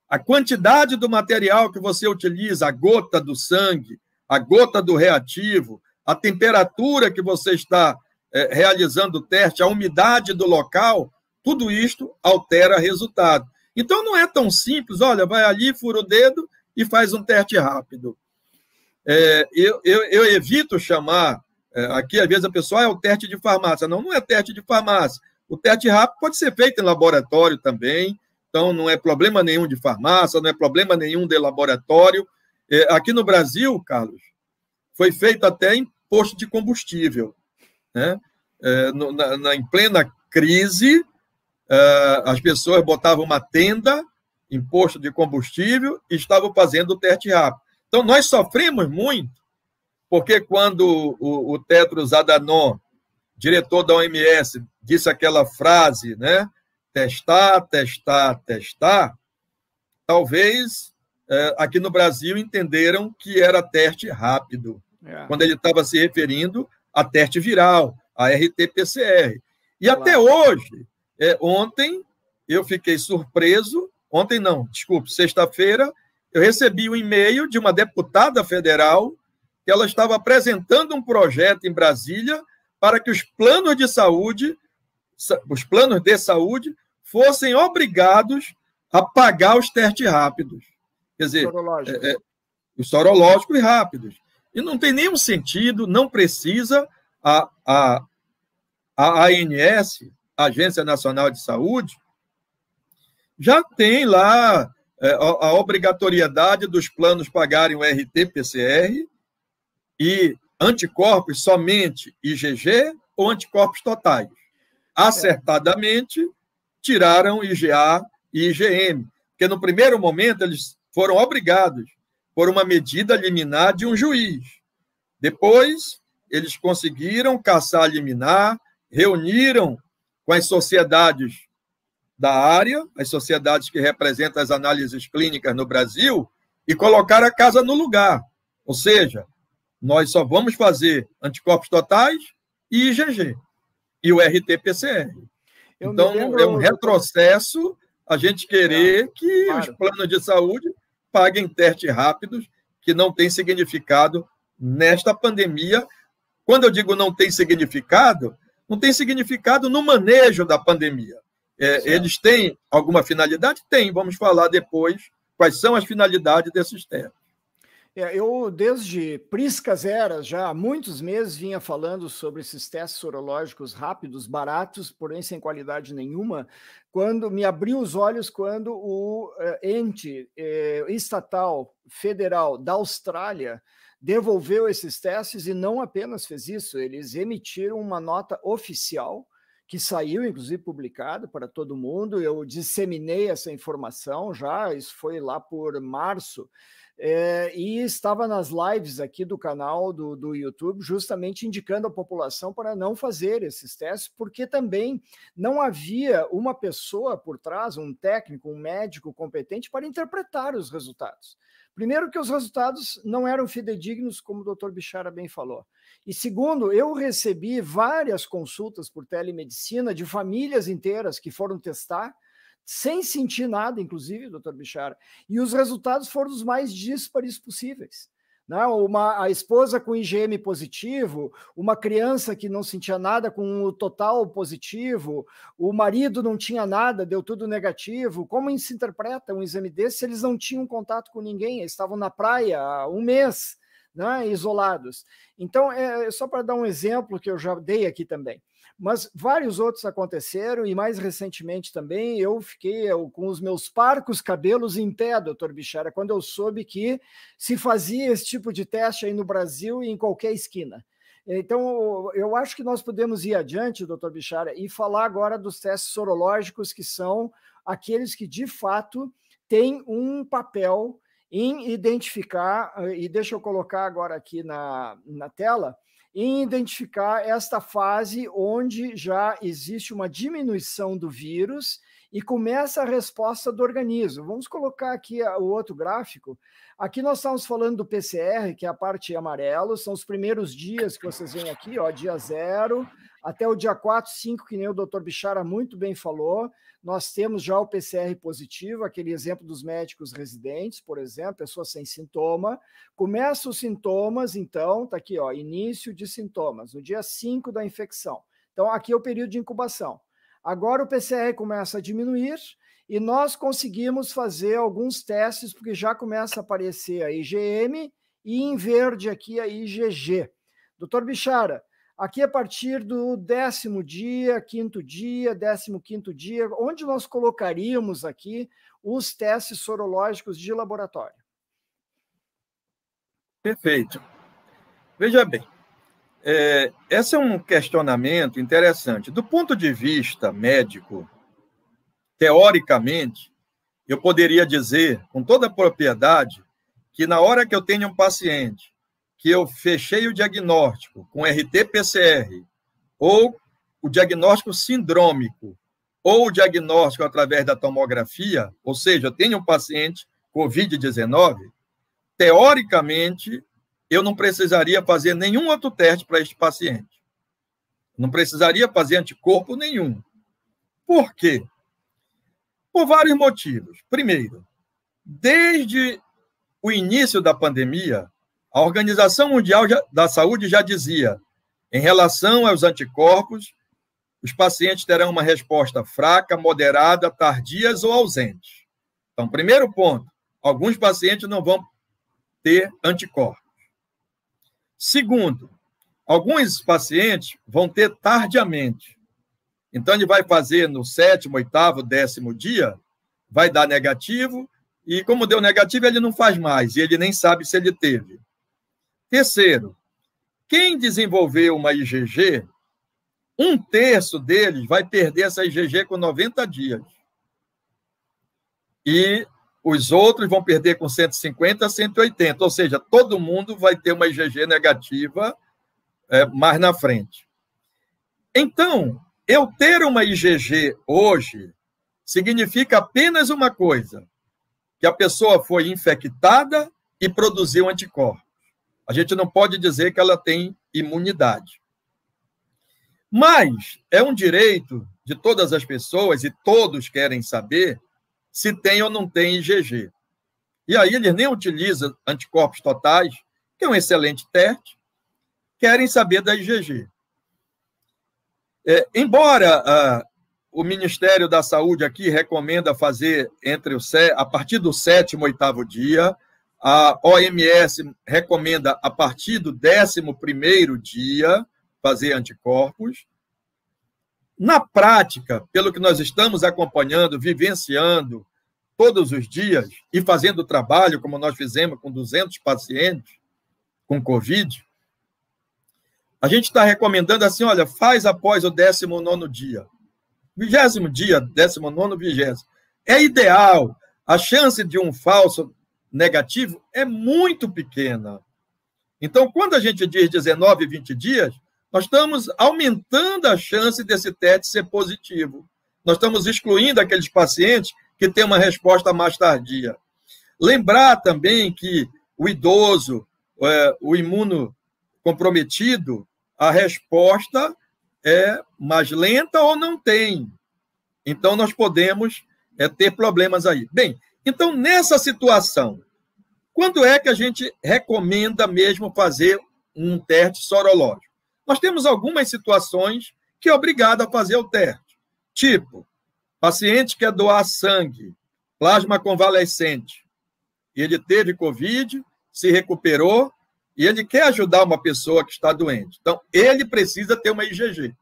a quantidade do material que você utiliza, a gota do sangue, a gota do reativo, a temperatura que você está é, realizando o teste, a umidade do local, tudo isto altera resultado. Então não é tão simples, olha, vai ali, fura o dedo e faz um teste rápido. É, eu, eu, eu, evito chamar, é, aqui às vezes a pessoa ah, é o teste de farmácia. Não, não é teste de farmácia. O teste rápido pode ser feito em laboratório também, então não é problema nenhum de farmácia, não é problema nenhum de laboratório. É, aqui no Brasil, Carlos, foi feito até em posto de combustível. Né? É, no, na, na, em plena crise, ah, as pessoas botavam uma tenda em posto de combustível e estavam fazendo o teste rápido. Então, nós sofremos muito, porque quando o, o Tedros diretor da OMS, disse aquela frase, né? Testar, testar, testar, talvez é, aqui no Brasil entenderam que era teste rápido, é. quando ele estava se referindo a teste viral, a RT-PCR. E Olá. até hoje, é, ontem eu fiquei surpreso, ontem não, desculpe, sexta-feira, eu recebi um e-mail de uma deputada federal que ela estava apresentando um projeto em Brasília para que os planos de saúde, os planos de saúde, fossem obrigados a pagar os testes rápidos. Quer dizer, É, é, os sorológicos e rápidos. E não tem nenhum sentido, não precisa a, a, a ANS Agência Nacional de Saúde, já tem lá é, a obrigatoriedade dos planos pagarem o RT-PCR e anticorpos somente IgG ou anticorpos totais. Acertadamente, tiraram IgA e IgM, porque no primeiro momento eles foram obrigados por uma medida liminar de um juiz. Depois, eles conseguiram caçar liminar, reuniram com as sociedades da área, as sociedades que representam as análises clínicas no Brasil, e colocar a casa no lugar. Ou seja, nós só vamos fazer anticorpos totais e IgG e o RT-PCR. Então, é lembro... é um retrocesso a gente querer que claro. os planos de saúde paguem testes rápidos que não têm significado nesta pandemia. Quando eu digo não tem significado, não tem significado no manejo da pandemia. É, eles têm alguma finalidade? Tem, vamos falar depois quais são as finalidades desses testes. É, eu, desde priscas eras, já há muitos meses vinha falando sobre esses testes sorológicos rápidos, baratos, porém sem qualidade nenhuma, quando me abriu os olhos quando o eh, ente eh, estatal federal da Austrália devolveu esses testes e não apenas fez isso, eles emitiram uma nota oficial que saiu, inclusive, publicada para todo mundo. Eu disseminei essa informação já, isso foi lá por março, é, e estava nas lives aqui do canal do, do YouTube, justamente indicando a população para não fazer esses testes, porque também não havia uma pessoa por trás, um técnico, um médico competente para interpretar os resultados. Primeiro, que os resultados não eram fidedignos, como o doutor Bichara bem falou. E segundo, eu recebi várias consultas por telemedicina de famílias inteiras que foram testar, sem sentir nada, inclusive, doutor Bichara, e os resultados foram os mais díspares possíveis. Né? uma, a esposa com IgM positivo, uma criança que não sentia nada com o total positivo, o marido não tinha nada, deu tudo negativo. Como se interpreta um exame desse se eles não tinham contato com ninguém? Eles estavam na praia há um mês, né, isolados. Então, é só para dar um exemplo que eu já dei aqui também mas vários outros aconteceram e mais recentemente também eu fiquei com os meus parcos cabelos em pé, doutor Bichara, quando eu soube que se fazia esse tipo de teste aí no Brasil e em qualquer esquina. Então, eu acho que nós podemos ir adiante, doutor Bichara, e falar agora dos testes sorológicos, que são aqueles que de fato têm um papel em identificar, eh, e deixa eu colocar agora aqui na, na tela, em identificar esta fase onde já existe uma diminuição do vírus e começa a resposta do organismo. Vamos colocar aqui o outro gráfico. Aqui nós estamos falando do PCR, que é a parte amarelo, são os primeiros dias que vocês veem aqui, ó, dia zero, até o dia 4, 5, que nem o doutor Bichara muito bem falou. Nós temos já o PCR positivo, aquele exemplo dos médicos residentes, por exemplo, pessoa sem sintoma. Começa os sintomas, então, está aqui, ó, início de sintomas, no dia 5 da infecção. Então, aqui é o período de incubação. Agora o PCR começa a diminuir e nós conseguimos fazer alguns testes, porque já começa a aparecer a IgM e em verde aqui a IgG. Doutor Bichara, Aqui, a partir do décimo dia, quinto dia, décimo quinto dia, onde nós colocaríamos aqui os testes sorológicos de laboratório? Perfeito. Veja bem, é, esse é um questionamento interessante. Do ponto de vista médico, teoricamente, eu poderia dizer com toda a propriedade que na hora que eu tenho um paciente que eu fechei o diagnóstico com RT-PCR, ou o diagnóstico sindrômico, ou o diagnóstico através da tomografia, ou seja, eu tenho um paciente COVID-19, teoricamente, eu não precisaria fazer nenhum outro teste para este paciente. Não precisaria fazer anticorpo nenhum. Por quê? Por vários motivos. Primeiro, desde o início da pandemia, a Organização Mundial da Saúde já dizia: em relação aos anticorpos, os pacientes terão uma resposta fraca, moderada, tardias ou ausente. Então, primeiro ponto: alguns pacientes não vão ter anticorpos. Segundo, alguns pacientes vão ter tardiamente. Então, ele vai fazer no sétimo, oitavo, décimo dia, vai dar negativo, e como deu negativo, ele não faz mais, e ele nem sabe se ele teve. Terceiro, quem desenvolveu uma IgG, um terço deles vai perder essa IgG com 90 dias. E os outros vão perder com 150 a 180, ou seja, todo mundo vai ter uma IgG negativa é, mais na frente. Então, eu ter uma IgG hoje significa apenas uma coisa: que a pessoa foi infectada e produziu anticorpos. A gente não pode dizer que ela tem imunidade. Mas é um direito de todas as pessoas, e todos querem saber, se tem ou não tem IgG. E aí eles nem utilizam anticorpos totais, que é um excelente teste, querem saber da IgG. É, embora ah, o Ministério da Saúde aqui recomenda fazer entre o a partir do sétimo oitavo dia, a OMS recomenda, a partir do 11 dia, fazer anticorpos. Na prática, pelo que nós estamos acompanhando, vivenciando todos os dias e fazendo trabalho, como nós fizemos com 200 pacientes com Covid, a gente está recomendando assim: olha, faz após o 19 dia. 20 dia, 19, 20. É ideal. A chance de um falso negativo é muito pequena. Então, quando a gente diz 19, 20 dias, nós estamos aumentando a chance desse teste ser positivo. Nós estamos excluindo aqueles pacientes que têm uma resposta mais tardia. Lembrar também que o idoso, é, o imuno comprometido, a resposta é mais lenta ou não tem. Então, nós podemos é, ter problemas aí. Bem, então, nessa situação, quando é que a gente recomenda mesmo fazer um teste sorológico? Nós temos algumas situações que é obrigado a fazer o teste. Tipo, paciente quer doar sangue, plasma convalescente, ele teve Covid, se recuperou, e ele quer ajudar uma pessoa que está doente. Então, ele precisa ter uma IgG.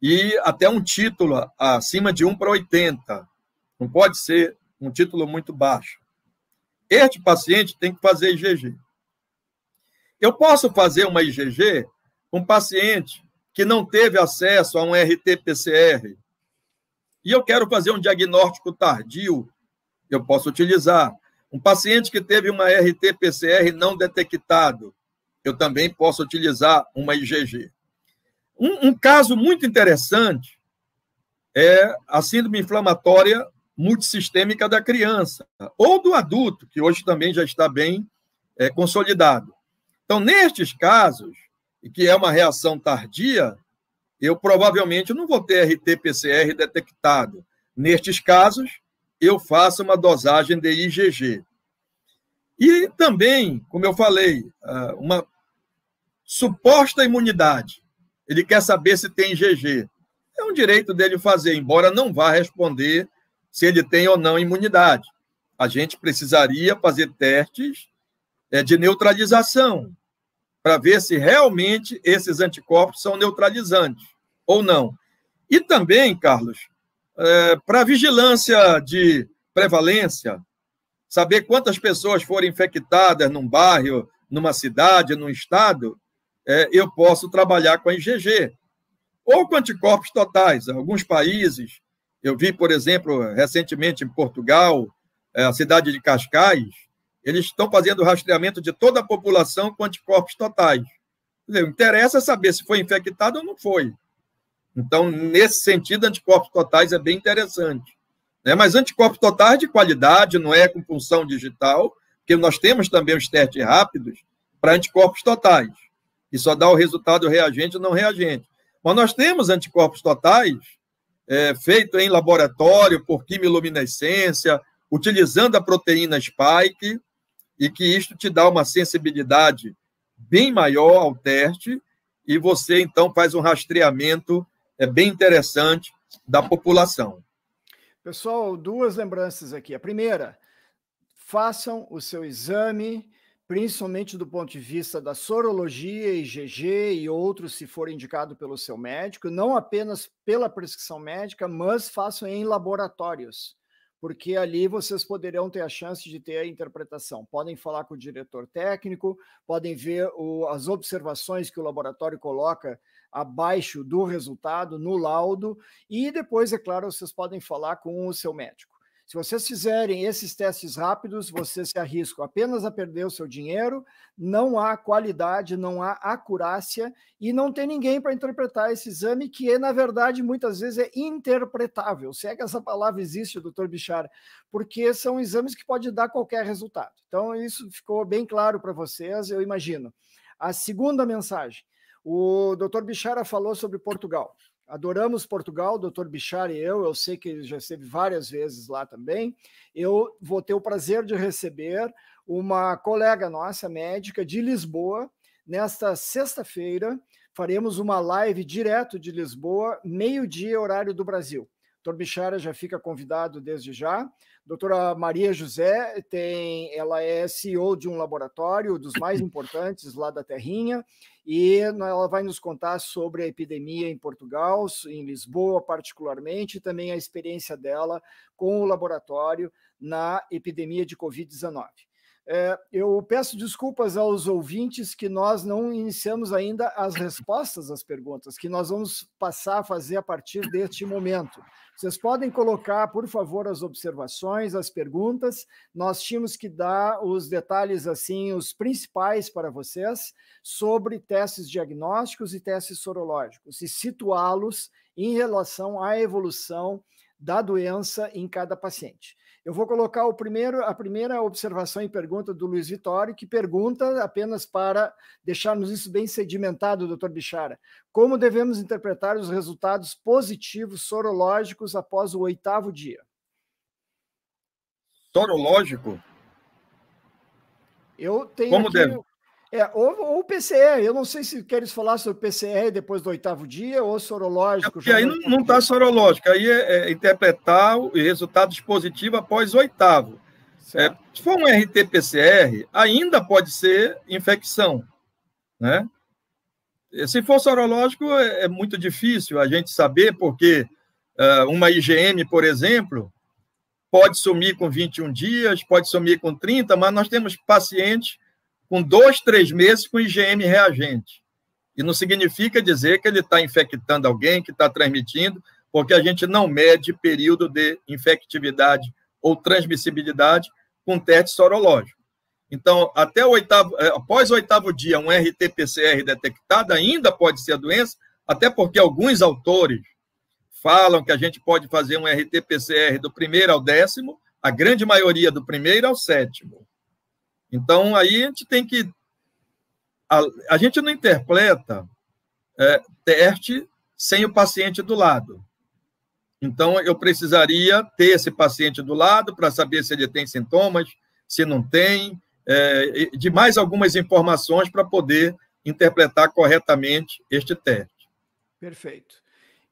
E até um título acima de 1 para 80, não pode ser um título muito baixo. Este paciente tem que fazer IgG. Eu posso fazer uma IgG com paciente que não teve acesso a um RT-PCR e eu quero fazer um diagnóstico tardio, eu posso utilizar. Um paciente que teve uma RT-PCR não detectado, eu também posso utilizar uma IgG. Um, um caso muito interessante é a síndrome inflamatória multissistêmica da criança ou do adulto, que hoje também já está bem é, consolidado. Então, nestes casos, que é uma reação tardia, eu provavelmente não vou ter RT-PCR detectado. Nestes casos, eu faço uma dosagem de IgG. E também, como eu falei, ah, uma suposta imunidade. Ele quer saber se tem IgG. É um direito dele fazer, embora não vá responder se ele tem ou não imunidade. A gente precisaria fazer testes é, de neutralização para ver se realmente esses anticorpos são neutralizantes ou não. E também, Carlos, é, para vigilância de prevalência, saber quantas pessoas foram infectadas num bairro, numa cidade, num estado, é, eu posso trabalhar com a IgG. Ou com anticorpos totais. Alguns países eu vi, por exemplo, recentemente em Portugal, é, a cidade de Cascais, eles estão fazendo o rastreamento de toda a população com anticorpos totais. Dizer, interessa saber se foi infectado ou não foi. Então, nesse sentido, anticorpos totais é bem interessante. Né? Mas anticorpos totais de qualidade, não é com função digital, porque nós temos também os testes rápidos para anticorpos totais, que só dá o resultado reagente ou não reagente. Mas nós temos anticorpos totais é, feito em laboratório por quimiluminescência, utilizando a proteína spike, e que isto te dá uma sensibilidade bem maior ao teste, e você então faz um rastreamento é, bem interessante da população. Pessoal, duas lembranças aqui. A primeira, façam o seu exame principalmente do ponto de vista da sorologia, IgG e outros, se for indicado pelo seu médico, não apenas pela prescrição médica, mas façam em laboratórios, porque ali vocês poderão ter a chance de ter a interpretação. Podem falar com o diretor técnico, podem ver o, as observações que o laboratório coloca abaixo do resultado, no laudo, e depois, é claro, vocês podem falar com o seu médico. Se vocês fizerem esses testes rápidos, vocês se arriscam apenas a perder o seu dinheiro, não há qualidade, não há acurácia e não tem ninguém para interpretar esse exame que, na verdade, muitas vezes é interpretável. Se é que essa palavra existe, doutor Bichar, porque são exames que pode dar qualquer resultado. Então, isso ficou bem claro para vocês, eu imagino. A segunda mensagem, o doutor Bichara falou sobre Portugal. Adoramos Portugal, doutor Bichar e eu, eu sei que ele já esteve várias vezes lá também. Eu vou ter o prazer de receber uma colega nossa, médica de Lisboa, nesta sexta-feira. Faremos uma live direto de Lisboa, meio-dia, horário do Brasil. Doutor Bichara já fica convidado desde já. Doutora Maria José tem, ela é CEO de um laboratório dos mais importantes lá da Terrinha e ela vai nos contar sobre a epidemia em Portugal, em Lisboa particularmente, e também a experiência dela com o laboratório na epidemia de COVID-19. É, eu peço desculpas aos ouvintes que nós não iniciamos ainda as respostas às perguntas, que nós vamos passar a fazer a partir deste momento. Vocês podem colocar, por favor, as observações, as perguntas. Nós tínhamos que dar os detalhes, assim, os principais para vocês sobre testes diagnósticos e testes sorológicos e situá-los em relação à evolução da doença em cada paciente. Eu vou colocar o primeiro, a primeira observação e pergunta do Luiz Vitório, que pergunta apenas para deixarmos isso bem sedimentado, doutor Bichara. Como devemos interpretar os resultados positivos sorológicos após o oitavo dia? Sorológico? Eu tenho. Como aqui... deve? É, ou, ou eu não sei se queres falar sobre PCR depois do oitavo dia ou sorológico. É, e aí não está sorológico, aí é, é, interpretar o resultado positivo após o oitavo. É, se for um RT-PCR, ainda pode ser infecção, né? Se for sorológico, é, é muito difícil a gente saber, porque uh, uma IgM, por exemplo, pode sumir com 21 dias, pode sumir com 30, mas nós temos pacientes com dois, três meses com IgM reagente. E não significa dizer que ele está infectando alguém, que está transmitindo, porque a gente não mede período de infectividade ou transmissibilidade com teste sorológico. Então, até o oitavo, é, após o oitavo dia, um RT-PCR detectado ainda pode ser doença, até porque alguns autores falam que a gente pode fazer um RT-PCR do primeiro ao décimo, a grande maioria do primeiro ao sétimo. Então, aí a gente tem que. A, a gente não interpreta é, teste sem o paciente do lado. Então, eu precisaria ter esse paciente do lado para saber se ele tem sintomas, se não tem, é, de mais algumas informações para poder interpretar corretamente este teste. Perfeito.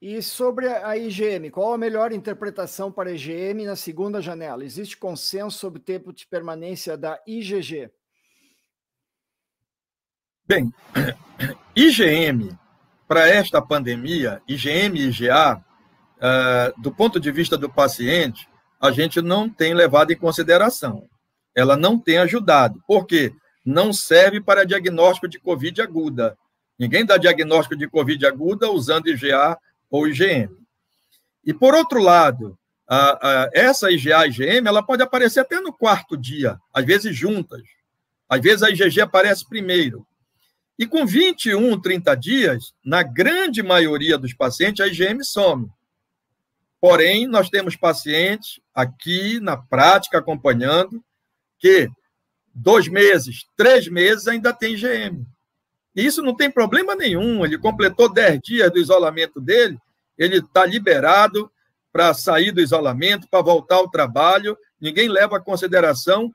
E sobre a IGM, qual a melhor interpretação para a IgM na segunda janela? Existe consenso sobre o tempo de permanência da IgG? Bem, IgM, para esta pandemia, IgM e IgA, uh, eh, do ponto de vista do paciente, a gente não tem levado em consideração. Ela não tem ajudado, porque não serve para diagnóstico de COVID aguda. Ninguém dá diagnóstico de COVID aguda usando IgA ou IgM. E, por outro lado, a, a, essa IgA e IgM ela pode aparecer até no quarto dia, às vezes juntas. Às vezes a IgG aparece primeiro. E com 21, 30 dias, na grande maioria dos pacientes, a IgM some. Porém, nós temos pacientes aqui na prática acompanhando que dois meses, três meses ainda tem IgM. E isso não tem problema nenhum. Ele completou 10 dias do isolamento dele, ele está liberado para sair do isolamento, para voltar ao trabalho. Ninguém leva a consideração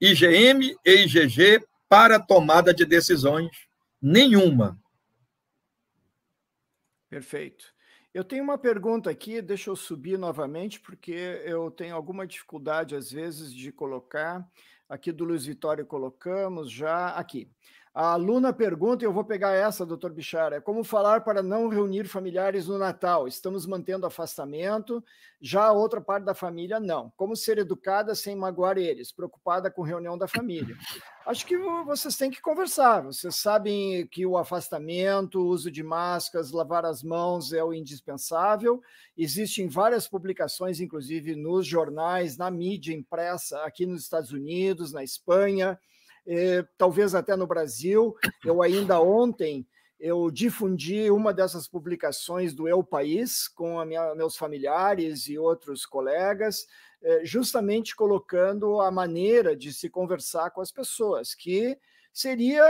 IgM e IgG para tomada de decisões nenhuma. Perfeito. Eu tenho uma pergunta aqui, deixa eu subir novamente, porque eu tenho alguma dificuldade, às vezes, de colocar. Aqui do Luiz Vitório colocamos já aqui. A aluna pergunta, e eu vou pegar essa, doutor Bichara, é como falar para não reunir familiares no Natal? Estamos mantendo afastamento, já a outra parte da família não. Como ser educada sem magoar eles? Preocupada com reunião da família. Acho que vocês têm que conversar. Vocês sabem que o afastamento, o uso de máscaras, lavar as mãos é o indispensável. Existem várias publicações, inclusive nos jornais, na mídia impressa, aqui nos Estados Unidos, na Espanha, é, talvez até no Brasil. Eu ainda ontem eu difundi uma dessas publicações do Eu País com minha, meus familiares e outros colegas, é, justamente colocando a maneira de se conversar com as pessoas, que seria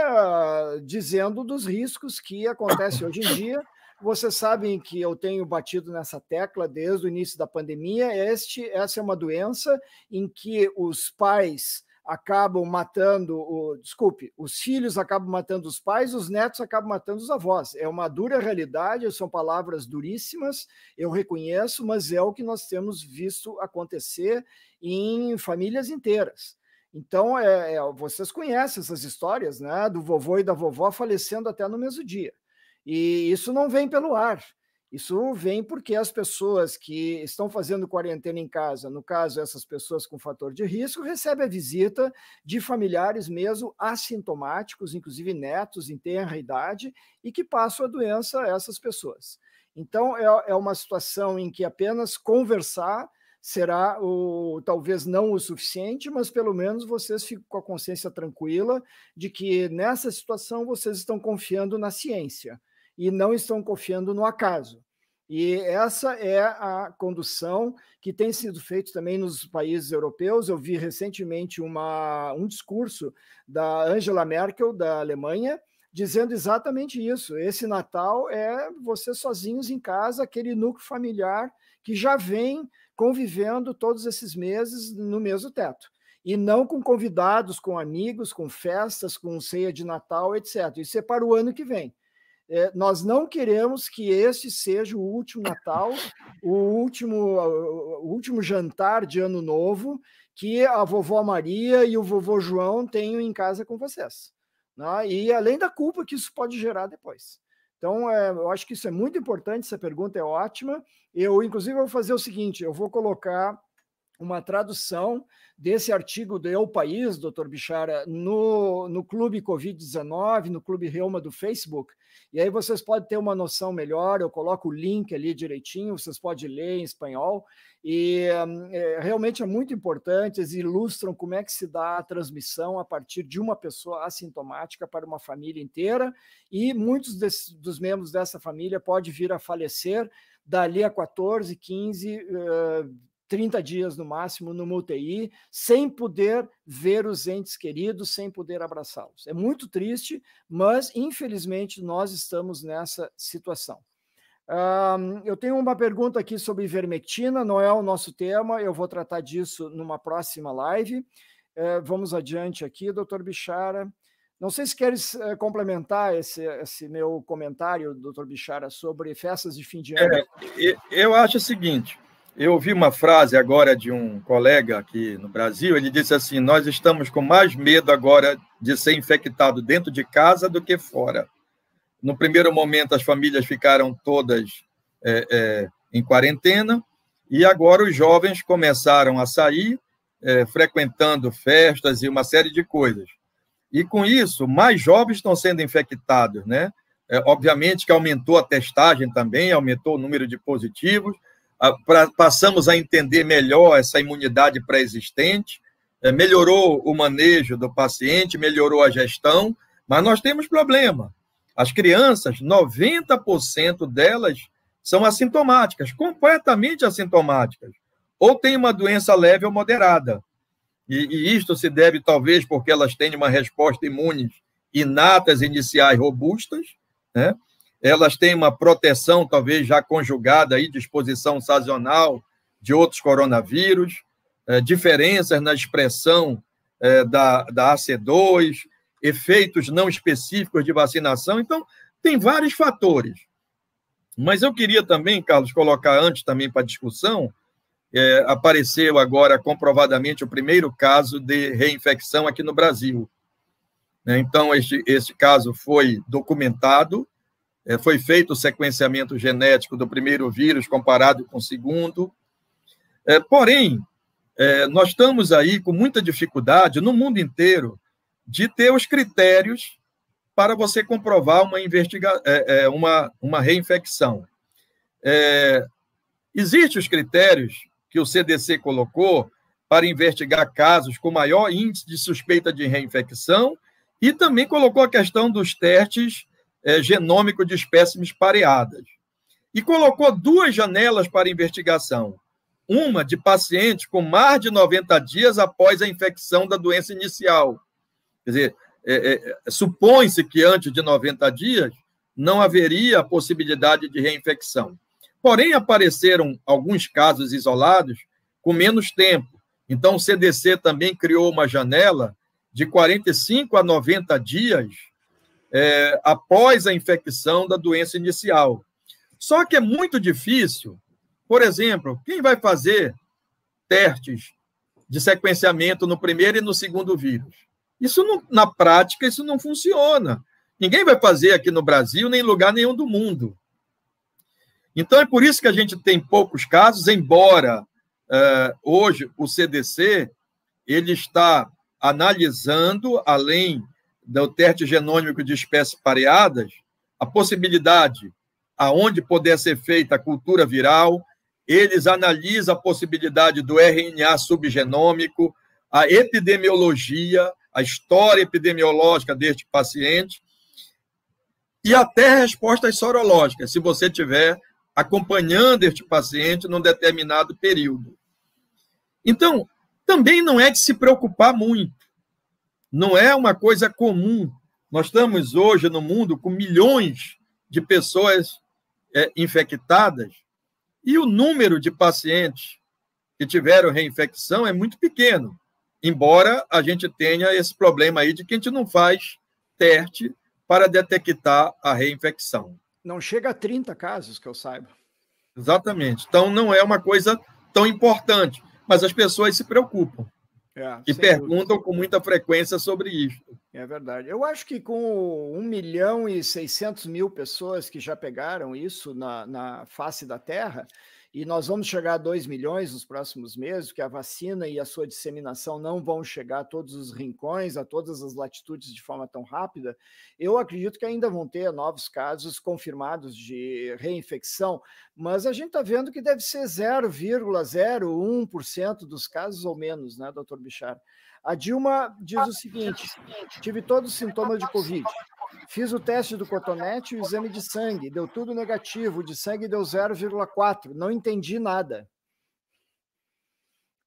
dizendo dos riscos que acontece hoje em dia. Vocês sabem que eu tenho batido nessa tecla desde o início da pandemia. Este, essa é uma doença em que os pais acabam matando, o, desculpe, os filhos acabam matando os pais, os netos acabam matando os avós. É uma dura realidade, são palavras duríssimas, eu reconheço, mas é o que nós temos visto acontecer em famílias inteiras. Então, é, é, vocês conhecem essas histórias, né? Do vovô e da vovó falecendo até no mesmo dia. E isso não vem pelo ar. Isso vem porque as pessoas que estão fazendo quarentena em casa, no caso, essas pessoas com fator de risco, recebem a visita de familiares mesmo assintomáticos, inclusive netos em tenra idade, e que passam a doença a essas pessoas. Então, é, é uma situação em que apenas conversar será o, talvez não o suficiente, mas pelo menos vocês ficam com a consciência tranquila de que nessa situação vocês estão confiando na ciência e não estão confiando no acaso. E essa é a condução que tem sido feita também nos países europeus. Eu vi recentemente uma, um discurso da Angela Merkel, da Alemanha, dizendo exatamente isso. Esse Natal é vocês sozinhos em casa, aquele núcleo familiar que já vem convivendo todos esses meses no mesmo teto. E não com convidados, com amigos, com festas, com ceia de Natal, etc. Isso é para o ano que vem. É, nós não queremos que este seja o último Natal, o último, o último jantar de Ano Novo que a vovó Maria e o vovô João tenham em casa com vocês. Né? E além da culpa que isso pode gerar depois. Então, é, eu acho que isso é muito importante, essa pergunta é ótima. Eu, inclusive, vou fazer o seguinte: eu vou colocar uma tradução desse artigo do Eu País, doutor Bichara, no, no Clube Covid-19, no Clube Reuma do Facebook, e aí vocês podem ter uma noção melhor, eu coloco o link ali direitinho, vocês podem ler em espanhol. E é, realmente é muito importante, eles ilustram como é que se dá a transmissão a partir de uma pessoa assintomática para uma família inteira, e muitos desse, dos membros dessa família podem vir a falecer dali a 14, 15, 30 dias no máximo no UTI, sem poder ver os entes queridos, sem poder abraçá-los. É muito triste, mas infelizmente nós estamos nessa situação. Um, eu tenho uma pergunta aqui sobre vermectina, não é o nosso tema, eu vou tratar disso numa próxima live. Uh, vamos adiante aqui, doutor Bichara. Não sei se queres uh, complementar esse, esse, meu comentário, doutor Bichara, sobre festas de fim de é, ano. É, eu acho o seguinte: eu ouvi uma frase agora de um colega aqui no Brasil, ele disse assim: Nós estamos com mais medo agora de ser infectado dentro de casa do que fora. No primeiro momento, as famílias ficaram todas é, é, em quarentena, e agora os jovens começaram a sair, é, frequentando festas e uma série de coisas. E com isso, mais jovens estão sendo infectados, né? É, obviamente que aumentou a testagem também, aumentou o número de positivos, ah, pra, passamos a entender melhor essa imunidade pré-existente, é, melhorou o manejo do paciente, melhorou a gestão, mas nós temos problema. As crianças, 90% delas são assintomáticas, completamente assintomáticas, ou têm uma doença leve ou moderada. E, e isto se deve, talvez, porque elas têm uma resposta imune inatas, iniciais robustas, né? elas têm uma proteção talvez já conjugada aí de exposição sazonal de outros coronavírus, é, diferenças na expressão é, da, da AC2, efeitos não específicos de vacinação. Então, tem vários fatores. Mas eu queria também, Carlos, colocar antes também para discussão, é, apareceu agora comprovadamente o primeiro caso de reinfecção aqui no Brasil. Né, então, este, este caso foi documentado é, foi feito o sequenciamento genético do primeiro vírus comparado com o segundo. É, porém, é, nós estamos aí com muita dificuldade no mundo inteiro de ter os critérios para você comprovar uma, investiga uma, uma reinfecção. É, Existem os critérios que o CDC colocou para investigar casos com maior índice de suspeita de reinfecção e também colocou a questão dos testes é, genômico de espécimes pareadas. E colocou duas janelas para investigação. Uma de pacientes com mais de 90 dias após a infecção da doença inicial. Quer dizer, é, é, é supõe-se que antes de 90 dias não haveria a possibilidade de reinfecção. Porém, apareceram alguns casos isolados com menos tempo. Então, o CDC também criou uma janela de 45 a 90 dias é, após a infecção da doença inicial. Só que é muito difícil, por exemplo, quem vai fazer testes de sequenciamento no primeiro e no segundo vírus? Isso não, na prática isso não funciona. Ninguém vai fazer aqui no Brasil nem em lugar nenhum do mundo. Então é por isso que a gente tem poucos casos, embora uh, hoje o CDC ele está analisando além do teste genômico de espécies pareadas, a possibilidade aonde puder ser feita a cultura viral, eles analisam a possibilidade do RNA subgenômico, a epidemiologia, a história epidemiológica deste paciente e até respostas sorológicas, se você tiver acompanhando este paciente num determinado período. Então, também não é de se preocupar muito. Não é uma coisa comum. Nós estamos hoje no mundo com milhões de pessoas é, infectadas e o número de pacientes que tiveram reinfecção é muito pequeno, embora a gente tenha esse problema aí de que a gente não faz teste para detectar a reinfecção. Não chega a 30 casos, que eu saiba. Exatamente. Então, não é uma coisa tão importante, mas as pessoas se preocupam. É, e perguntam dúvida. com muita frequência sobre isso. É verdade. Eu acho que com 1 milhão e 600 mil pessoas que já pegaram isso na, na face da Terra, e nós vamos chegar a 2 milhões nos próximos meses, que a vacina e a sua disseminação não vão chegar a todos os rincões, a todas as latitudes de forma tão rápida. Eu acredito que ainda vão ter novos casos confirmados de reinfecção, mas a gente está vendo que deve ser 0,01% dos casos ou menos, né, doutor Bichar? A Dilma diz o ah, seguinte: tive todos os sintomas de Covid. Fiz o teste do cotonete e o exame de sangue. Deu tudo negativo. De sangue deu 0,4. Não entendi nada.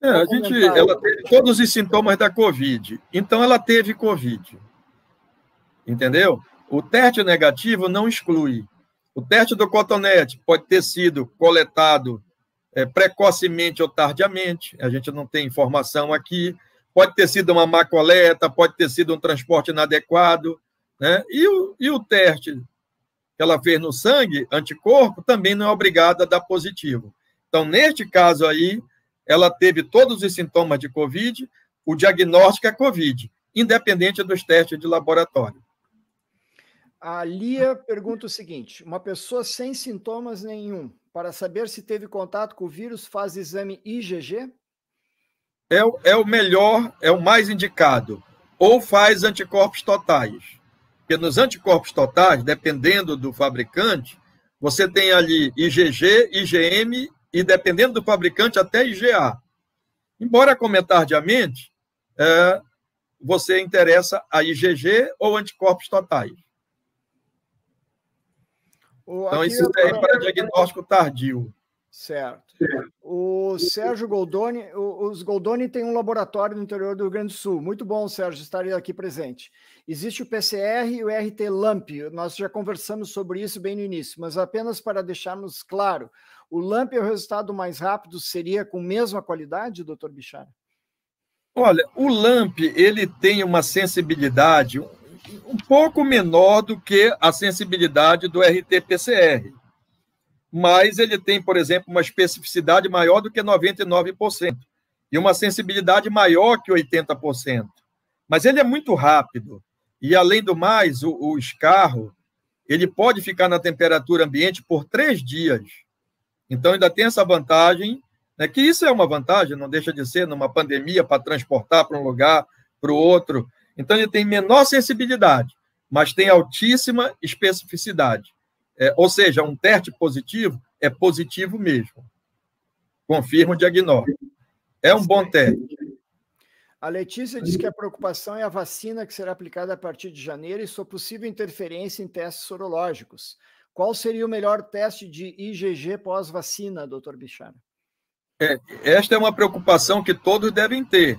É, a gente, ela teve todos os sintomas da Covid. Então, ela teve Covid. Entendeu? O teste negativo não exclui. O teste do cotonete pode ter sido coletado é, precocemente ou tardiamente. A gente não tem informação aqui. Pode ter sido uma má coleta, pode ter sido um transporte inadequado. Né? E, o, e o teste que ela fez no sangue, anticorpo, também não é obrigada a dar positivo. Então, neste caso aí, ela teve todos os sintomas de Covid, o diagnóstico é Covid, independente dos testes de laboratório. A Lia pergunta o seguinte: uma pessoa sem sintomas nenhum, para saber se teve contato com o vírus, faz exame IgG? É, é o melhor, é o mais indicado. Ou faz anticorpos totais. Porque nos anticorpos totais, dependendo do fabricante, você tem ali IgG, IgM e, dependendo do fabricante, até IgA. Embora comentariamente, é, você interessa a IgG ou anticorpos totais. Então, isso serve é para diagnóstico tardio. Certo. O Sérgio Goldoni, os Goldoni têm um laboratório no interior do Rio Grande do Sul. Muito bom, Sérgio, estar aqui presente. Existe o PCR e o RT-LAMP. Nós já conversamos sobre isso bem no início, mas apenas para deixarmos claro, o LAMP é o resultado mais rápido, seria com mesma qualidade, doutor Bichara? Olha, o LAMP, ele tem uma sensibilidade um pouco menor do que a sensibilidade do RT-PCR mas ele tem, por exemplo, uma especificidade maior do que 99% e uma sensibilidade maior que 80%. Mas ele é muito rápido. E, além do mais, o, o escarro ele pode ficar na temperatura ambiente por três dias. Então, ainda tem essa vantagem, né, que isso é uma vantagem, não deixa de ser, numa pandemia, para transportar para um lugar, para o outro. Então, ele tem menor sensibilidade, mas tem altíssima especificidade. É, ou seja, um teste positivo é positivo mesmo. Confirma o diagnóstico. É um bom teste. A Letícia diz que a preocupação é a vacina que será aplicada a partir de janeiro e sua possível interferência em testes sorológicos. Qual seria o melhor teste de IgG pós-vacina, doutor Bichara? É, esta é uma preocupação que todos devem ter.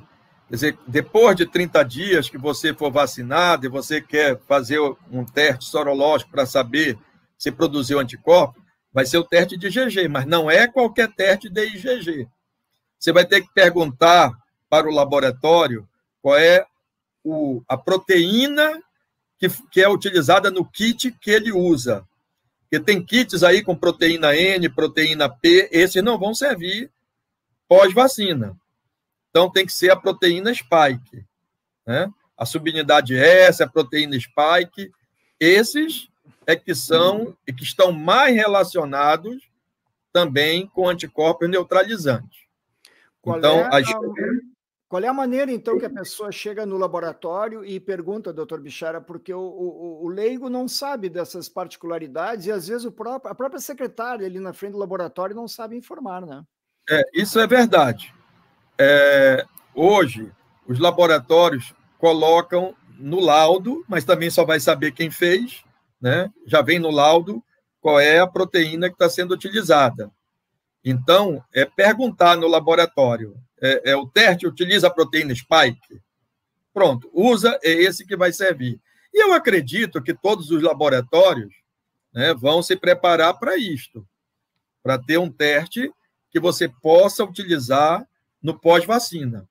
Quer dizer, depois de 30 dias que você for vacinado e você quer fazer um teste sorológico para saber se produziu anticorpo, vai ser o teste de IgG, mas não é qualquer teste de IgG. Você vai ter que perguntar para o laboratório qual é o, a proteína que, que, é utilizada no kit que ele usa. Porque tem kits aí com proteína N, proteína P, esses não vão servir pós-vacina. Então tem que ser a proteína spike. Né? A subunidade S, a proteína spike, esses é que são e que estão mais relacionados também com anticorpos neutralizantes. Qual então, é a... Qual é a maneira, então, que a pessoa chega no laboratório e pergunta, doutor Bichara, porque o, o, o, leigo não sabe dessas particularidades e, às vezes, o próprio, a própria secretária ali na frente do laboratório não sabe informar, né? É, isso é verdade. É, hoje, os laboratórios colocam no laudo, mas também só vai saber quem fez, né, já vem no laudo qual é a proteína que está sendo utilizada. Então, é perguntar no laboratório: é, é o teste utiliza a proteína spike? Pronto, usa, é esse que vai servir. E eu acredito que todos os laboratórios né, vão se preparar para isto, para ter um teste que você possa utilizar no pós-vacina.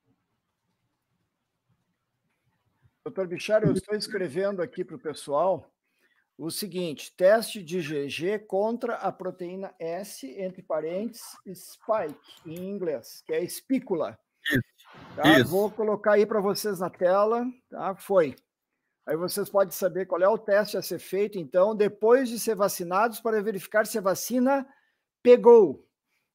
Doutor Bichar, eu estou escrevendo aqui para o pessoal o seguinte: teste de GG contra a proteína S, entre parênteses, spike, em inglês, que é espícula. Isso. Tá? Isso. Vou colocar aí para vocês na tela. Tá? Foi. Aí vocês podem saber qual é o teste a ser feito, então, depois de ser vacinados, para verificar se a vacina pegou.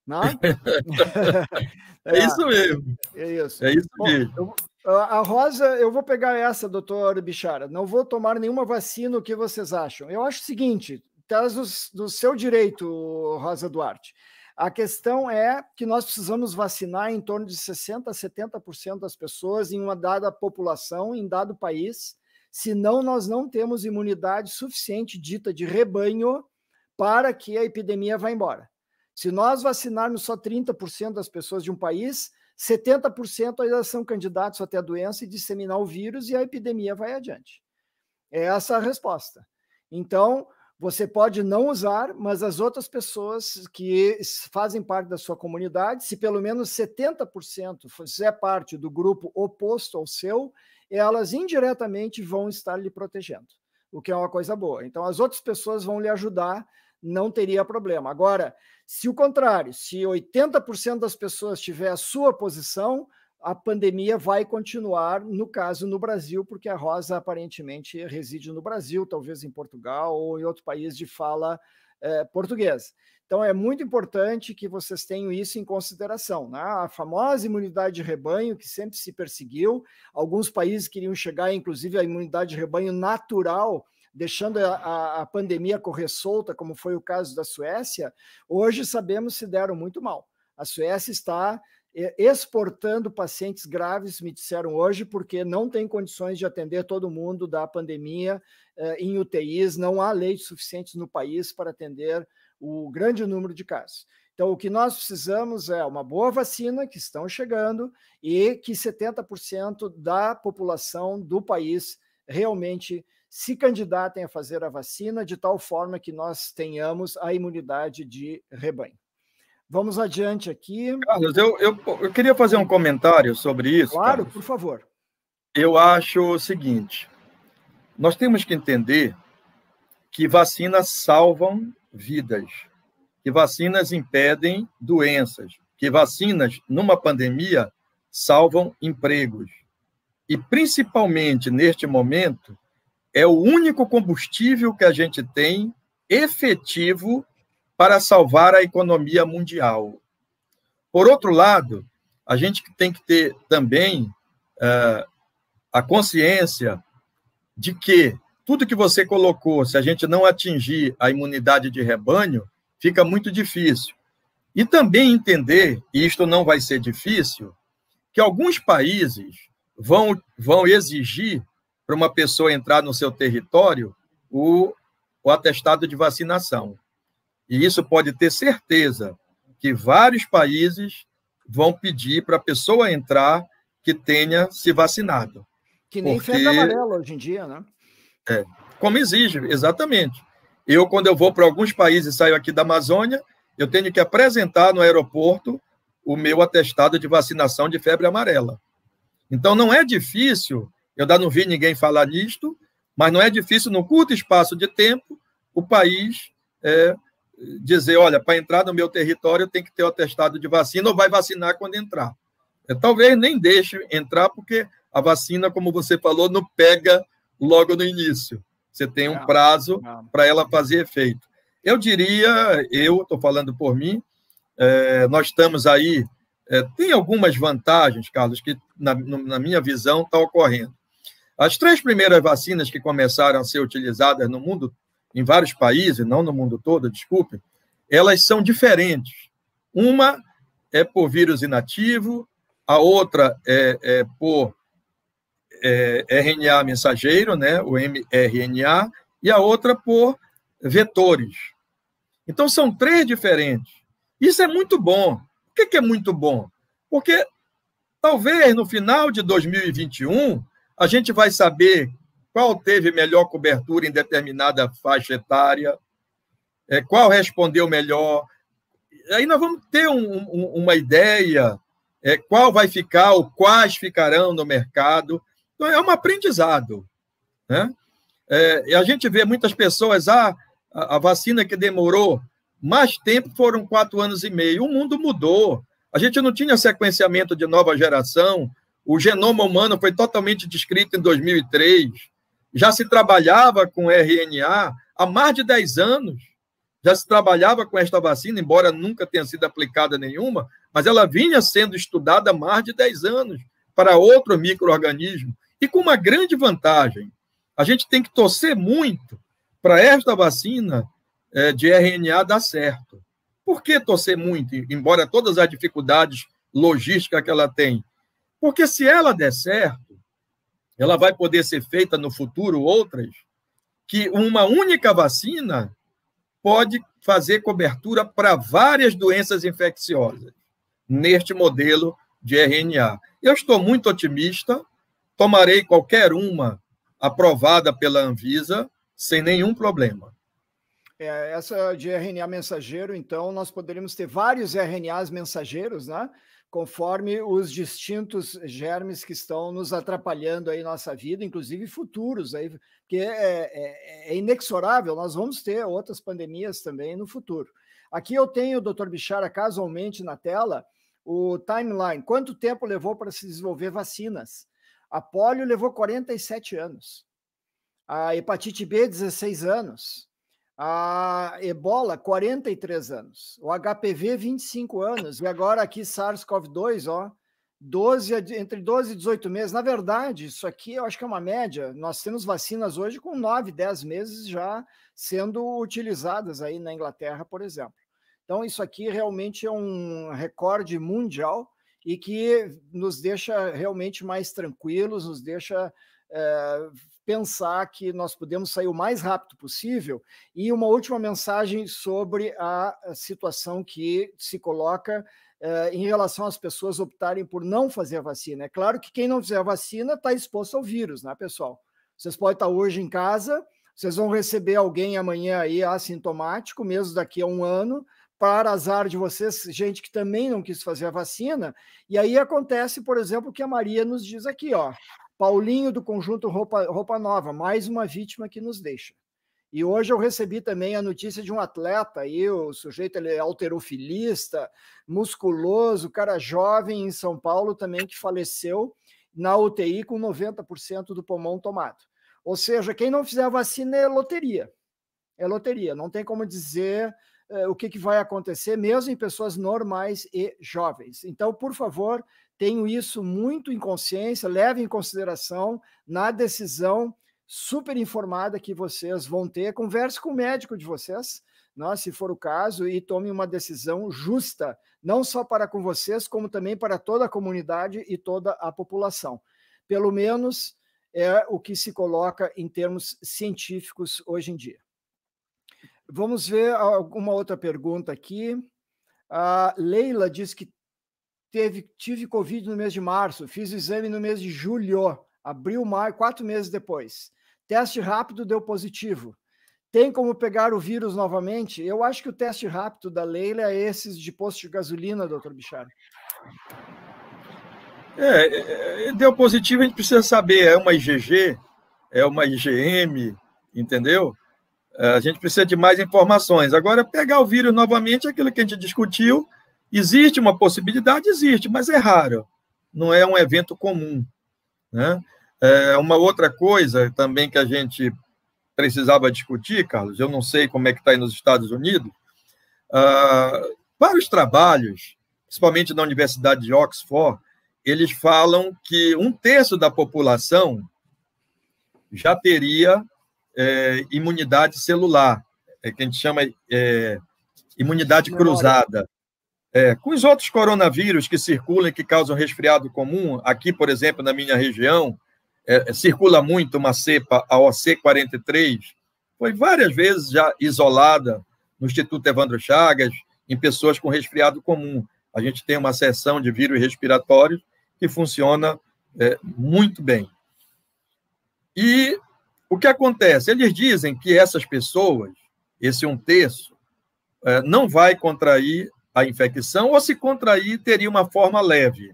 Não? Né? é, tá. isso mesmo. É isso. É isso Bom, mesmo. Eu, a Rosa, eu vou pegar essa, doutor Bichara. Não vou tomar nenhuma vacina, o que vocês acham? Eu acho o seguinte: traz do seu direito, Rosa Duarte. A questão é que nós precisamos vacinar em torno de 60% a 70% das pessoas em uma dada população, em dado país, senão nós não temos imunidade suficiente dita de rebanho para que a epidemia vá embora. Se nós vacinarmos só 30% das pessoas de um país, 70% ainda são candidatos até a doença e disseminar o vírus e a epidemia vai adiante. É essa a resposta. Então, você pode não usar, mas as outras pessoas que fazem parte da sua comunidade, se pelo menos 70% fizer parte do grupo oposto ao seu, elas indiretamente vão estar lhe protegendo, o que é uma coisa boa. Então, as outras pessoas vão lhe ajudar não teria problema. Agora, se o contrário, se 80% das pessoas tiver a sua posição, a pandemia vai continuar, no caso, no Brasil, porque a Rosa aparentemente reside no Brasil, talvez em Portugal ou em outro país de fala eh, portuguesa. Então, é muito importante que vocês tenham isso em consideração. Né? A famosa imunidade de rebanho, que sempre se perseguiu, alguns países queriam chegar, inclusive, à imunidade de rebanho natural deixando a, a pandemia correr solta, como foi o caso da Suécia, hoje sabemos se deram muito mal. A Suécia está é, exportando pacientes graves, me disseram hoje, porque não tem condições de atender todo mundo da pandemia é, em UTIs, não há leitos suficientes no país para atender o grande número de casos. Então, o que nós precisamos é uma boa vacina, que estão chegando, e que 70% da população do país realmente se candidatem a fazer a vacina de tal forma que nós tenhamos a imunidade de rebanho. Vamos adiante aqui. Carlos, eu, eu, eu queria fazer um comentário sobre isso. Claro, Carlos. por favor. Eu acho o seguinte: nós temos que entender que vacinas salvam vidas, que vacinas impedem doenças, que vacinas, numa pandemia, salvam empregos. E, principalmente neste momento, é o único combustível que a gente tem efetivo para salvar a economia mundial. Por outro lado, a gente tem que ter também é, a consciência de que tudo que você colocou, se a gente não atingir a imunidade de rebanho, fica muito difícil. E também entender, e isto não vai ser difícil, que alguns países vão, vão exigir para uma pessoa entrar no seu território o, o atestado de vacinação. E isso pode ter certeza que vários países vão pedir para a pessoa entrar que tenha se vacinado. Que nem porque... febre amarela hoje em dia, né? É, como exige, exatamente. Eu, quando eu vou para alguns países, saio aqui da Amazônia, eu tenho que apresentar no aeroporto o meu atestado de vacinação de febre amarela. Então, não é difícil eu ainda não vi ninguém falar nisto, mas não é difícil, num curto espaço de tempo, o país é, dizer: olha, para entrar no meu território tem que ter o atestado de vacina, ou vai vacinar quando entrar. É, talvez nem deixe entrar, porque a vacina, como você falou, não pega logo no início. Você tem um prazo para ela fazer efeito. Eu diria, eu estou falando por mim, é, nós estamos aí. É, tem algumas vantagens, Carlos, que na, na minha visão está ocorrendo. As três primeiras vacinas que começaram a ser utilizadas no mundo, em vários países, não no mundo todo, desculpe, elas são diferentes. Uma é por vírus inativo, a outra é, é por é, RNA mensageiro, né, o mRNA, e a outra por vetores. Então, são três diferentes. Isso é muito bom. O que é muito bom? Porque talvez no final de 2021 a gente vai saber qual teve melhor cobertura em determinada faixa etária, é, qual respondeu melhor. Aí nós vamos ter um, um, uma ideia é, qual vai ficar ou quais ficarão no mercado. Então, é um aprendizado. Né? É, e a gente vê muitas pessoas, ah, a, a vacina que demorou mais tempo foram quatro anos e meio. O mundo mudou. A gente não tinha sequenciamento de nova geração, o genoma humano foi totalmente descrito em 2003. Já se trabalhava com RNA há mais de 10 anos. Já se trabalhava com esta vacina, embora nunca tenha sido aplicada nenhuma, mas ela vinha sendo estudada há mais de 10 anos para outro microorganismo. E com uma grande vantagem, a gente tem que torcer muito para esta vacina é, de RNA dar certo. Por que torcer muito, embora todas as dificuldades logísticas que ela tem? Porque se ela der certo, ela vai poder ser feita no futuro outras, que uma única vacina pode fazer cobertura para várias doenças infecciosas, neste modelo de RNA. Eu estou muito otimista, tomarei qualquer uma aprovada pela Anvisa sem nenhum problema. É, essa de RNA mensageiro, então, nós poderíamos ter vários RNAs mensageiros, né? Conforme os distintos germes que estão nos atrapalhando aí nossa vida, inclusive futuros, aí, porque é, é, é, é inexorável, nós vamos ter outras pandemias também no futuro. Aqui eu tenho, doutor Bichara, casualmente na tela, o timeline. Quanto tempo levou para se desenvolver vacinas? A polio levou 47 anos. A hepatite B, 16 anos a ebola, 43 anos, o HPV, 25 anos, e agora aqui SARS-CoV-2, ó, 12, entre 12 e 18 meses. Na verdade, isso aqui eu acho que é uma média. Nós temos vacinas hoje com 9, 10 meses já sendo utilizadas aí na Inglaterra, por exemplo. Então, isso aqui realmente é um recorde mundial e que nos deixa realmente mais tranquilos, nos deixa é, pensar que nós podemos sair o mais rápido possível. E uma última mensagem sobre a situação que se coloca eh, em relação às pessoas optarem por não fazer a vacina. É claro que quem não fizer a vacina está exposto ao vírus, né, pessoal? Vocês podem estar tá hoje em casa, vocês vão receber alguém amanhã aí assintomático, mesmo daqui a um ano, para azar de vocês, gente que também não quis fazer a vacina. E aí acontece, por exemplo, o que a Maria nos diz aqui, ó. Paulinho do conjunto Roupa, Roupa Nova, mais uma vítima que nos deixa. E hoje eu recebi também a notícia de um atleta aí, o sujeito ele é alterofilista, musculoso, cara jovem em São Paulo também que faleceu na UTI com 90% do pulmão tomado. Ou seja, quem não fizer a vacina é loteria. É loteria, não tem como dizer eh, o que, que vai acontecer, mesmo em pessoas normais e jovens. Então, por favor, tenho isso muito em consciência, leve em consideração na decisão super informada que vocês vão ter. Converse com o médico de vocês, né, se for o caso, e tome uma decisão justa, não só para com vocês, como também para toda a comunidade e toda a população. Pelo menos é o que se coloca em termos científicos hoje em dia. Vamos ver alguma outra pergunta aqui. A Leila diz que teve, tive Covid no mês de março, fiz o exame no mês de julho, abril, maio, quatro meses depois. Teste rápido deu positivo. Tem como pegar o vírus novamente? Eu acho que o teste rápido da Leila é esses de posto de gasolina, doutor Bichar é, é, é, deu positivo, a gente precisa saber, é uma IgG, é uma IgM, entendeu? A gente precisa de mais informações. Agora, pegar o vírus novamente é aquilo que a gente discutiu, Existe uma possibilidade? Existe, mas é raro. Não é um evento comum. Né? É uma outra coisa também que a gente precisava discutir, Carlos, eu não sei como é que está aí nos Estados Unidos, uh, vários trabalhos, principalmente na Universidade de Oxford, eles falam que um terço da população já teria é, imunidade celular, é que a gente chama é, imunidade cruzada, é, com os outros coronavírus que circulam e que causam resfriado comum, aqui, por exemplo, na minha região, é, é circula muito uma cepa, a OC43, foi várias vezes já isolada no Instituto Evandro Chagas, em pessoas com resfriado comum. A gente tem uma seção de vírus respiratórios que funciona é, muito bem. E o que acontece? Eles dizem que essas pessoas, esse um terço, é, não vai contrair a infecção ou se contrair teria uma forma leve?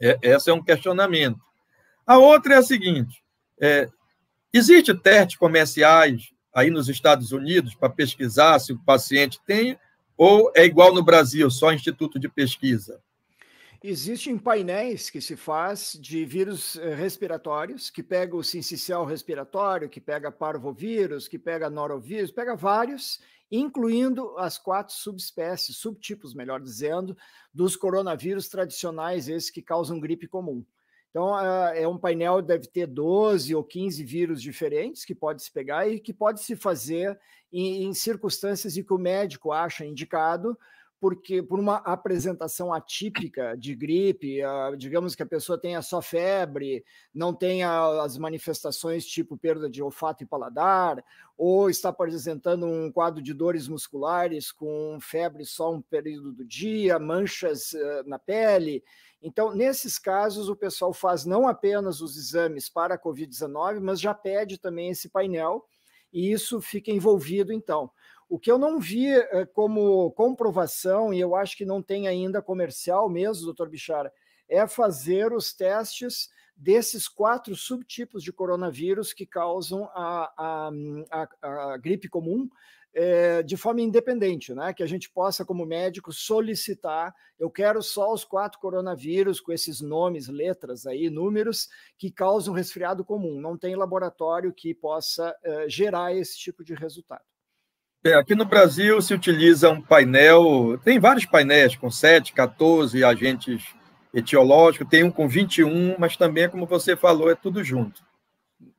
É, esse é um questionamento. A outra é a seguinte: é, existe testes comerciais aí nos Estados Unidos para pesquisar se o paciente tem ou é igual no Brasil, só instituto de pesquisa? Existem painéis que se faz de vírus eh, respiratórios, que pega o sincicial respiratório, que pega parvovírus, que pega norovírus, pega vários, incluindo as quatro subespécies, subtipos, melhor dizendo, dos coronavírus tradicionais, esses que causam gripe comum. Então, ah, é um painel deve ter 12 ou 15 vírus diferentes que pode se pegar e que pode se fazer em, em circunstâncias em que o médico acha indicado porque por uma apresentação atípica de gripe, digamos que a pessoa tenha só febre, não tenha as manifestações tipo perda de olfato e paladar, ou está apresentando um quadro de dores musculares com febre só um período do dia, manchas eh, na pele. Então, nesses casos, o pessoal faz não apenas os exames para a COVID-19, mas já pede também esse painel e isso fica envolvido então o que eu não vi eh, como comprovação, e eu acho que não tem ainda comercial mesmo, doutor Bichara, é fazer os testes desses quatro subtipos de coronavírus que causam a, a, a, a gripe comum é, de forma independente, né? Que a gente possa, como médico, solicitar. Eu quero só os quatro coronavírus com esses nomes, letras aí, números que causam resfriado comum. Não tem laboratório que possa é, gerar esse tipo de resultado. É, aqui no Brasil se utiliza um painel, tem vários painéis com 7, 14 agentes etiológicos, tem um com 21, mas também, como você falou, é tudo junto.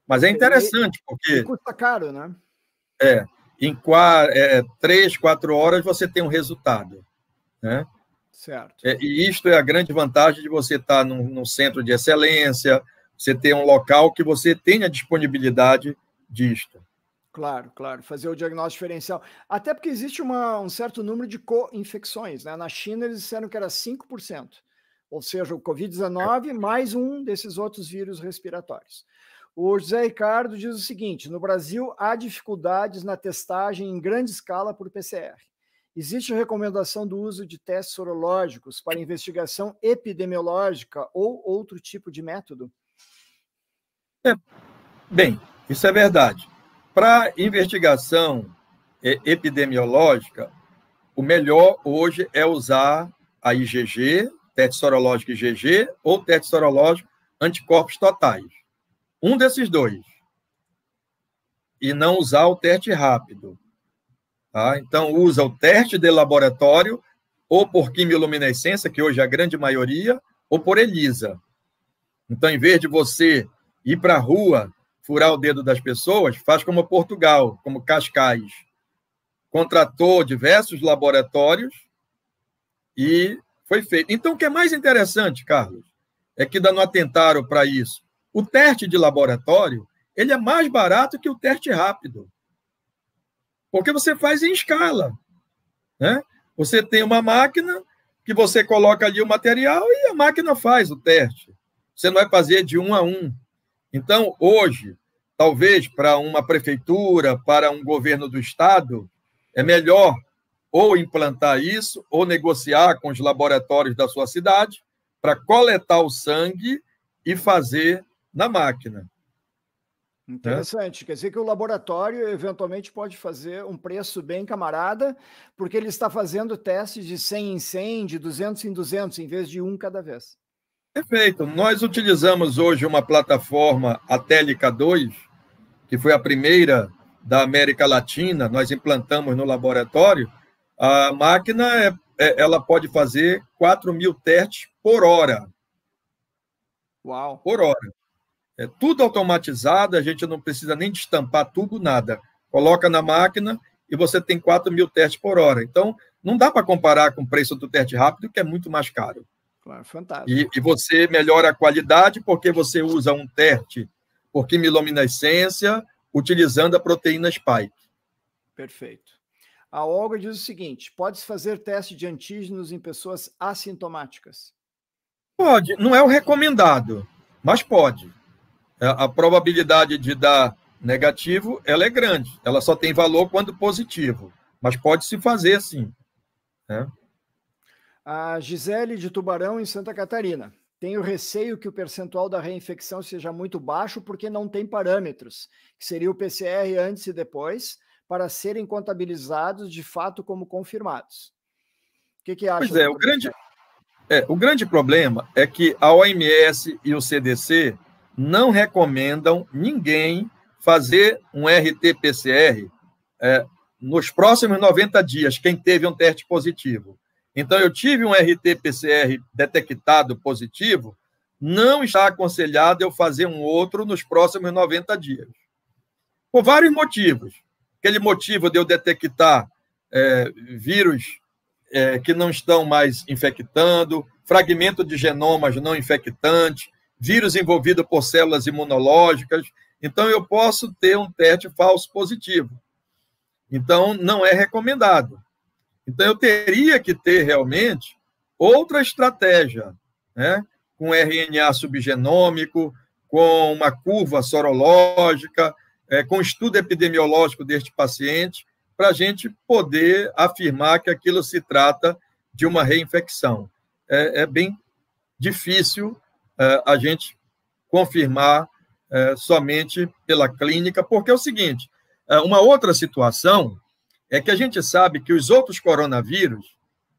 Mas é interessante, porque. E custa caro, né? É, em é, três, quatro horas você tem um resultado. Né? Certo. É, e isto é a grande vantagem de você estar num, num centro de excelência, você ter um local que você tenha disponibilidade disto. Claro, claro, fazer o diagnóstico diferencial. Até porque existe uma, um certo número de co-infecções. Né? Na China, eles disseram que era 5%, ou seja, o Covid-19 é. mais um desses outros vírus respiratórios. O José Ricardo diz o seguinte: no Brasil, há dificuldades na testagem em grande escala por PCR. Existe recomendação do uso de testes sorológicos para investigação epidemiológica ou outro tipo de método? É, bem, isso é verdade. Para investigação epidemiológica, o melhor hoje é usar a IgG, teste sorológico IgG, ou teste sorológico anticorpos totais. Um desses dois. E não usar o teste rápido. Tá? Então, usa o teste de laboratório, ou por quimioluminescência, que hoje é a grande maioria, ou por ELISA. Então, em vez de você ir para a rua furar o dedo das pessoas, faz como Portugal, como Cascais. Contratou diversos laboratórios e foi feito. Então, o que é mais interessante, Carlos, é que ainda não atentaram para isso. O teste de laboratório ele é mais barato que o teste rápido, porque você faz em escala. Né? Você tem uma máquina que você coloca ali o material e a máquina faz o teste. Você não vai fazer de um a um. Então, hoje, talvez para uma prefeitura, para um governo do estado, é melhor ou implantar isso ou negociar com os laboratórios da sua cidade para coletar o sangue e fazer na máquina. Interessante. É. Quer dizer que o laboratório eventualmente pode fazer um preço bem camarada, porque ele está fazendo testes de 100 em 100, de 200 em 200, em vez de um cada vez. Perfeito. Nós utilizamos hoje uma plataforma, a Télica 2, que foi a primeira da América Latina, nós implantamos no laboratório, a máquina é, é, ela pode fazer 4 mil testes por hora. Uau! Por hora. É tudo automatizado, a gente não precisa nem destampar tudo, nada. Coloca na máquina e você tem 4 mil testes por hora. Então, não dá para comparar com o preço do teste rápido, que é muito mais caro. Claro, fantástico. E, e você melhora a qualidade porque você usa um teste por quimiluminescência, utilizando a proteína spike. Perfeito. A Olga diz o seguinte: pode-se fazer teste de antígenos em pessoas assintomáticas? Pode, não é o recomendado, mas pode. É, a probabilidade de dar negativo ela é grande, ela só tem valor quando positivo, mas pode se fazer sim. É. A Gisele de Tubarão, em Santa Catarina. Tenho receio que o percentual da reinfecção seja muito baixo porque não tem parâmetros, que seria o PCR antes e depois, para serem contabilizados de fato como confirmados. O que, que acha? Pois é, o grande, é, o grande problema é que a OMS e o CDC não recomendam ninguém fazer um RT-PCR é, nos próximos 90 dias, quem teve um teste positivo. Então, eu tive um RT-PCR detectado positivo, não está aconselhado eu fazer um outro nos próximos 90 dias. Por vários motivos. Aquele motivo de eu detectar é, vírus é, que não estão mais infectando, fragmento de genomas não infectantes, vírus envolvido por células imunológicas. Então, eu posso ter um teste falso positivo. Então, não é recomendado. Então, eu teria que ter realmente outra estratégia, né? com RNA subgenômico, com uma curva sorológica, é, com estudo epidemiológico deste paciente, para a gente poder afirmar que aquilo se trata de uma reinfecção. É, é bem difícil é, a gente confirmar é, somente pela clínica, porque é o seguinte: é, uma outra situação é que a gente sabe que os outros coronavírus,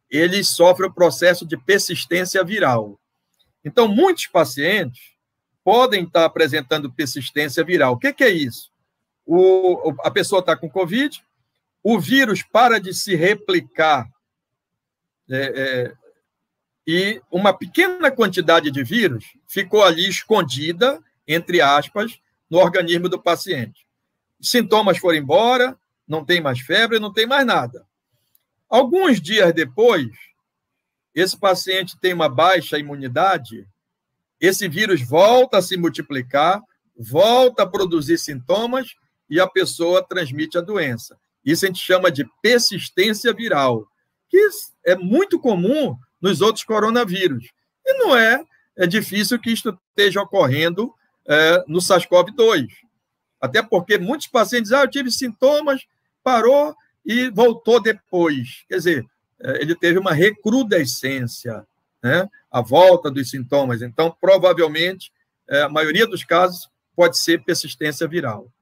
eles sofrem o processo de persistência viral. Então, muitos pacientes podem estar apresentando persistência viral. O que, que é isso? O, a pessoa está com Covid, o vírus para de se replicar é, é, e uma pequena quantidade de vírus ficou ali escondida, entre aspas, no organismo do paciente. Os sintomas foram embora, não tem mais febre, não tem mais nada. Alguns dias depois, esse paciente tem uma baixa imunidade, esse vírus volta a se multiplicar, volta a produzir sintomas e a pessoa transmite a doença. Isso a gente chama de persistência viral, que é muito comum nos outros coronavírus. E não é, é difícil que isto esteja ocorrendo é, no SARS-CoV-2. Até porque muitos pacientes, ah, eu tive sintomas, parou e voltou depois. Quer dizer, eh, ele teve uma recrudescência, né? a volta dos sintomas. Então, provavelmente, eh, a maioria dos casos pode ser persistência viral.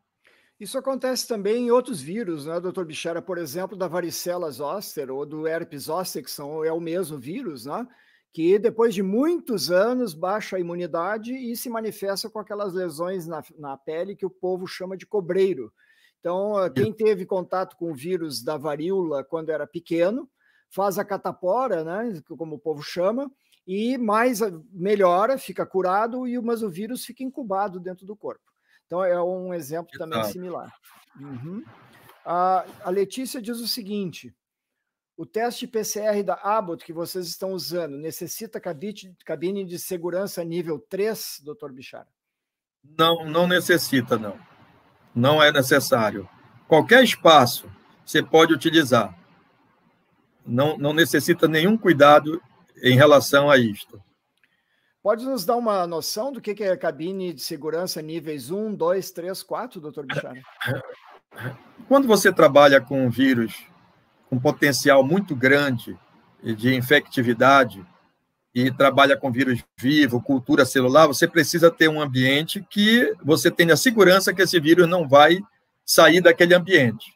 Isso acontece também em outros vírus, né, doutor Bichara? Por exemplo, da varicela zoster ou do herpes zoster, que são, é o mesmo vírus, né? Que depois de muitos anos baixa a imunidade e se manifesta com aquelas lesões na, na pele que o povo chama de cobreiro então, quem teve contato com o vírus da varíola quando era pequeno, faz a catapora, né, como o povo chama, e mais melhora, fica curado, e mas o vírus fica incubado dentro do corpo. Então, é um exemplo Exato. também similar. Uhum. A, a Letícia diz o seguinte: o teste PCR da Abbott que vocês estão usando necessita cabine de segurança nível 3, doutor Bichara? Não, não necessita, não não é necessário. Qualquer espaço você pode utilizar. Não, não necessita nenhum cuidado em relação a isto. Pode nos dar uma noção do que é cabine de segurança níveis 1, 2, 3, 4, doutor Bichara? Quando você trabalha com um vírus com um potencial muito grande de infectividade, e trabalha com vírus vivo, cultura celular, você precisa ter um ambiente que você tenha segurança que esse vírus não vai sair daquele ambiente.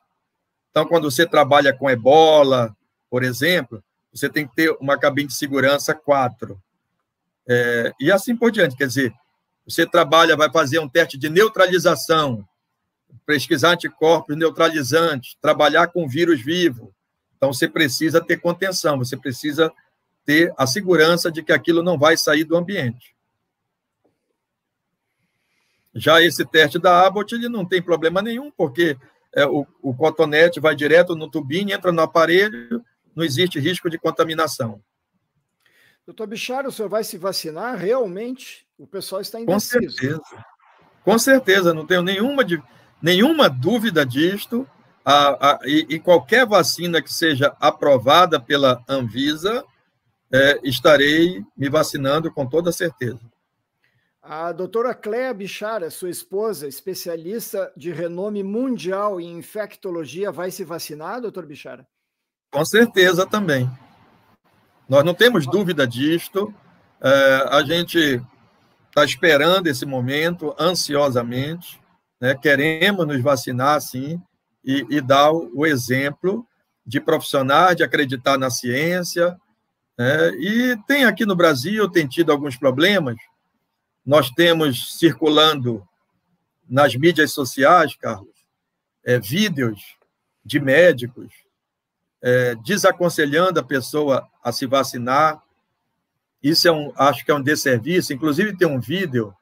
Então, quando você trabalha com ebola, por exemplo, você tem que ter uma cabine de segurança 4. É, e assim por diante. Quer dizer, você trabalha, vai fazer um teste de neutralização, pesquisar anticorpos neutralizantes, trabalhar com vírus vivo. Então, você precisa ter contenção, você precisa ter a segurança de que aquilo não vai sair do ambiente. Já esse teste da Abbott, ele não tem problema nenhum, porque é, o, o, cotonete vai direto no tubinho, entra no aparelho, não existe risco de contaminação. Doutor Bichara, o senhor vai se vacinar realmente? O pessoal está indeciso. Com certeza. Com certeza, não tenho nenhuma, nenhuma dúvida disto. A, a, e, e, qualquer vacina que seja aprovada pela Anvisa, é, estarei me vacinando com toda certeza. A doutora Cléa Bichara, sua esposa, especialista de renome mundial em infectologia, vai se vacinar, doutor Bichara? Com certeza também. Nós não temos dúvida disto. É, a gente está esperando esse momento ansiosamente. Né? Queremos nos vacinar, sim, e, e dar o exemplo de profissionais, de acreditar na ciência, é, e tem aqui no Brasil, tem tido alguns problemas. Nós temos circulando nas mídias sociais, Carlos, é, vídeos de médicos é, desaconselhando a pessoa a se vacinar. Isso é um, acho que é um desserviço. Inclusive, tem um vídeo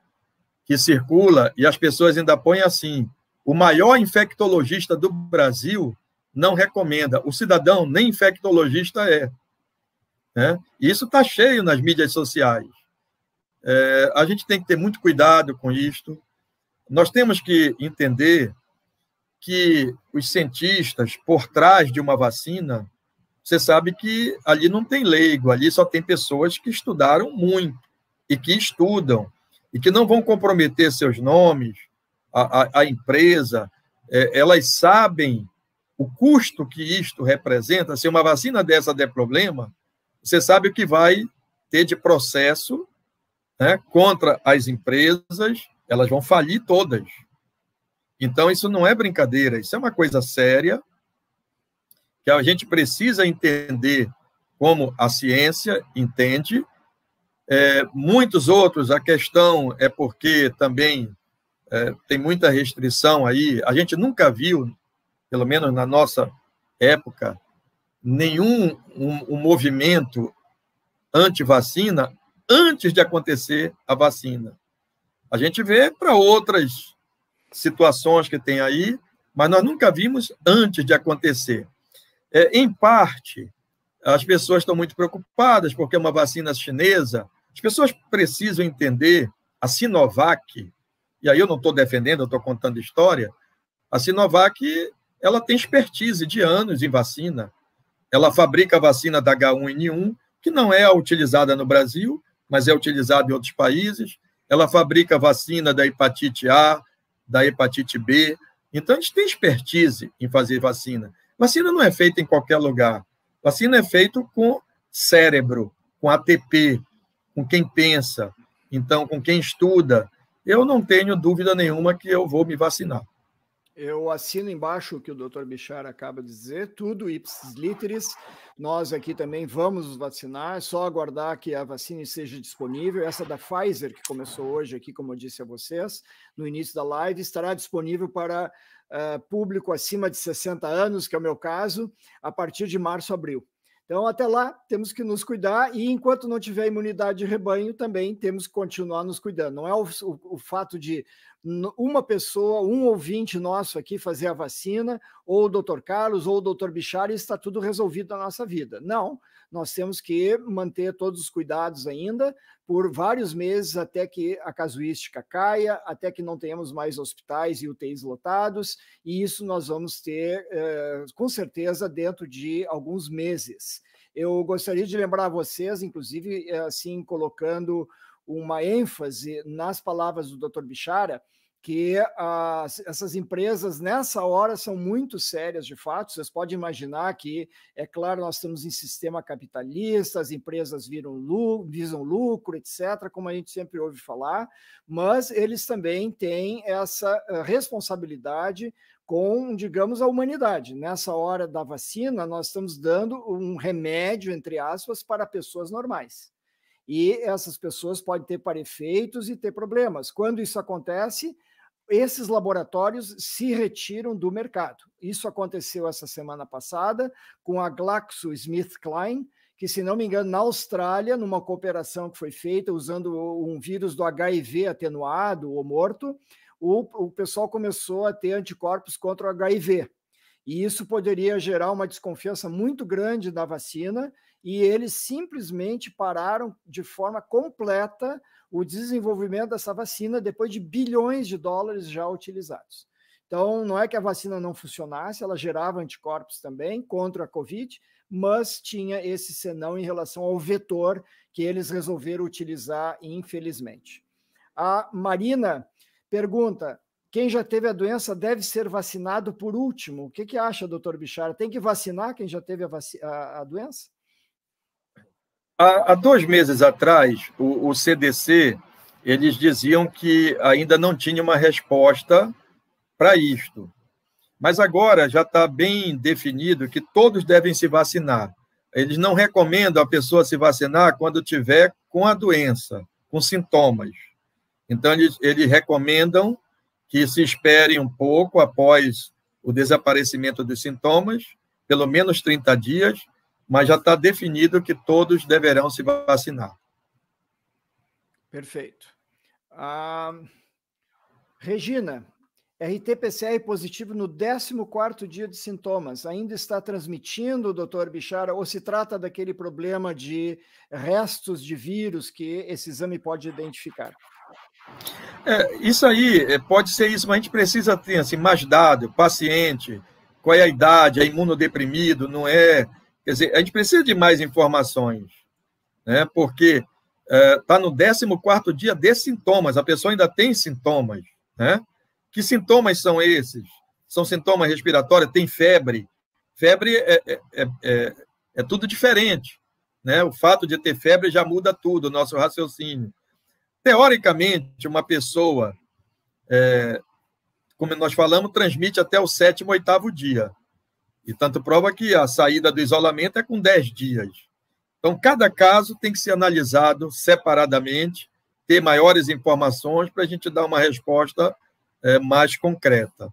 que circula e as pessoas ainda põem assim: o maior infectologista do Brasil não recomenda. O cidadão nem infectologista é. Né? Isso está cheio nas mídias sociais. É, a gente tem que ter muito cuidado com isto. Nós temos que entender que os cientistas, por trás de uma vacina, você sabe que ali não tem leigo, ali só tem pessoas que estudaram muito e que estudam e que não vão comprometer seus nomes, a, a, a empresa. É, elas sabem o custo que isto representa. Se uma vacina dessa der problema, você sabe o que vai ter de processo né, contra as empresas, elas vão falir todas. Então, isso não é brincadeira, isso é uma coisa séria que a gente precisa entender como a ciência entende. É, muitos outros, a questão é porque também é, tem muita restrição aí. A gente nunca viu, pelo menos na nossa época, nenhum um, um movimento anti-vacina antes de acontecer a vacina. A gente vê para outras situações que tem aí, mas nós nunca vimos antes de acontecer. É, em parte, as pessoas estão muito preocupadas porque é uma vacina chinesa. As pessoas precisam entender a Sinovac, e aí eu não estou defendendo, eu estou contando história. A Sinovac ela tem expertise de anos em vacina. Ela fabrica a vacina da H1N1, que não é utilizada no Brasil, mas é utilizada em outros países. Ela fabrica a vacina da hepatite A, da hepatite B. Então, a gente tem expertise em fazer vacina. Vacina não é feita em qualquer lugar. Vacina é feita com cérebro, com ATP, com quem pensa, então, com quem estuda. Eu não tenho dúvida nenhuma que eu vou me vacinar. Eu assino embaixo o que o doutor Bichar acaba de dizer, tudo ipsis literis. Nós aqui também vamos nos vacinar, é só aguardar que a vacina seja disponível. Essa da Pfizer, que começou hoje aqui, como eu disse a vocês, no início da live, estará disponível para uh, público acima de 60 anos, que é o meu caso, a partir de março, abril. Então, até lá, temos que nos cuidar e enquanto não tiver imunidade de rebanho, também temos que continuar nos cuidando. Não é o, o, o fato de uma pessoa, um ouvinte nosso aqui fazer a vacina, ou o doutor Carlos, ou o doutor Bichar, e está tudo resolvido na nossa vida. Não, nós temos que manter todos os cuidados ainda por vários meses até que a casuística caia, até que não tenhamos mais hospitais e UTIs lotados, e isso nós vamos ter, eh, com certeza, dentro de alguns meses. Eu gostaria de lembrar a vocês, inclusive, eh, assim, colocando uma ênfase nas palavras do Dr. Bichara, que essas empresas nessa hora são muito sérias de fato. Vocês podem imaginar que, é claro, nós estamos em sistema capitalista, as empresas viram lucro, visam lucro, etc., como a gente sempre ouve falar, mas eles também têm essa eh, responsabilidade com, digamos, a humanidade. Nessa hora da vacina, nós estamos dando um remédio, entre aspas, para pessoas normais. E essas pessoas podem ter parefeitos e ter problemas. Quando isso acontece, esses laboratórios se retiram do mercado. Isso aconteceu essa semana passada com a GlaxoSmithKline, que, se não me engano, na Austrália, numa cooperação que foi feita usando um vírus do HIV atenuado ou morto, o, o pessoal começou a ter anticorpos contra o HIV. E isso poderia gerar uma desconfiança muito grande da vacina, e eles simplesmente pararam de forma completa o desenvolvimento dessa vacina depois de bilhões de dólares já utilizados. Então, não é que a vacina não funcionasse, ela gerava anticorpos também contra a Covid, mas tinha esse senão em relação ao vetor que eles resolveram utilizar, infelizmente. A Marina Pergunta: quem já teve a doença deve ser vacinado por último. O que, que acha, doutor Bichara? Tem que vacinar quem já teve a, a, a doença? Há, há, dois meses atrás, o, o CDC eles diziam que ainda não tinha uma resposta para isto. Mas agora já está bem definido que todos devem se vacinar. Eles não recomendam a pessoa se vacinar quando tiver com a doença, com sintomas. Então, eles, eles recomendam que se espere um pouco após o desaparecimento dos sintomas, pelo menos 30 dias, mas já está definido que todos deverão se vacinar. Perfeito. Ah, Regina, RT-PCR positivo no 14º dia de sintomas, ainda está transmitindo, doutor Bichara, ou se trata daquele problema de restos de vírus que esse exame pode identificar? É, isso aí é, pode ser isso, mas a gente precisa ter assim, mais dado, paciente, qual é a idade, é imunodeprimido, não é? Quer dizer, a gente precisa de mais informações, né? porque está é, tá no 14 dia de sintomas, a pessoa ainda tem sintomas. Né? Que sintomas são esses? São sintomas respiratórios, tem febre. Febre é, é, é, é, é tudo diferente. Né? O fato de ter febre já muda tudo, o nosso raciocínio. Teoricamente, uma pessoa, é, como nós falamos, transmite até o sétimo, oitavo dia. E tanto prova que a saída do isolamento é com 10 dias. Então, cada caso tem que ser analisado separadamente, ter maiores informações para a gente dar uma resposta é, mais concreta.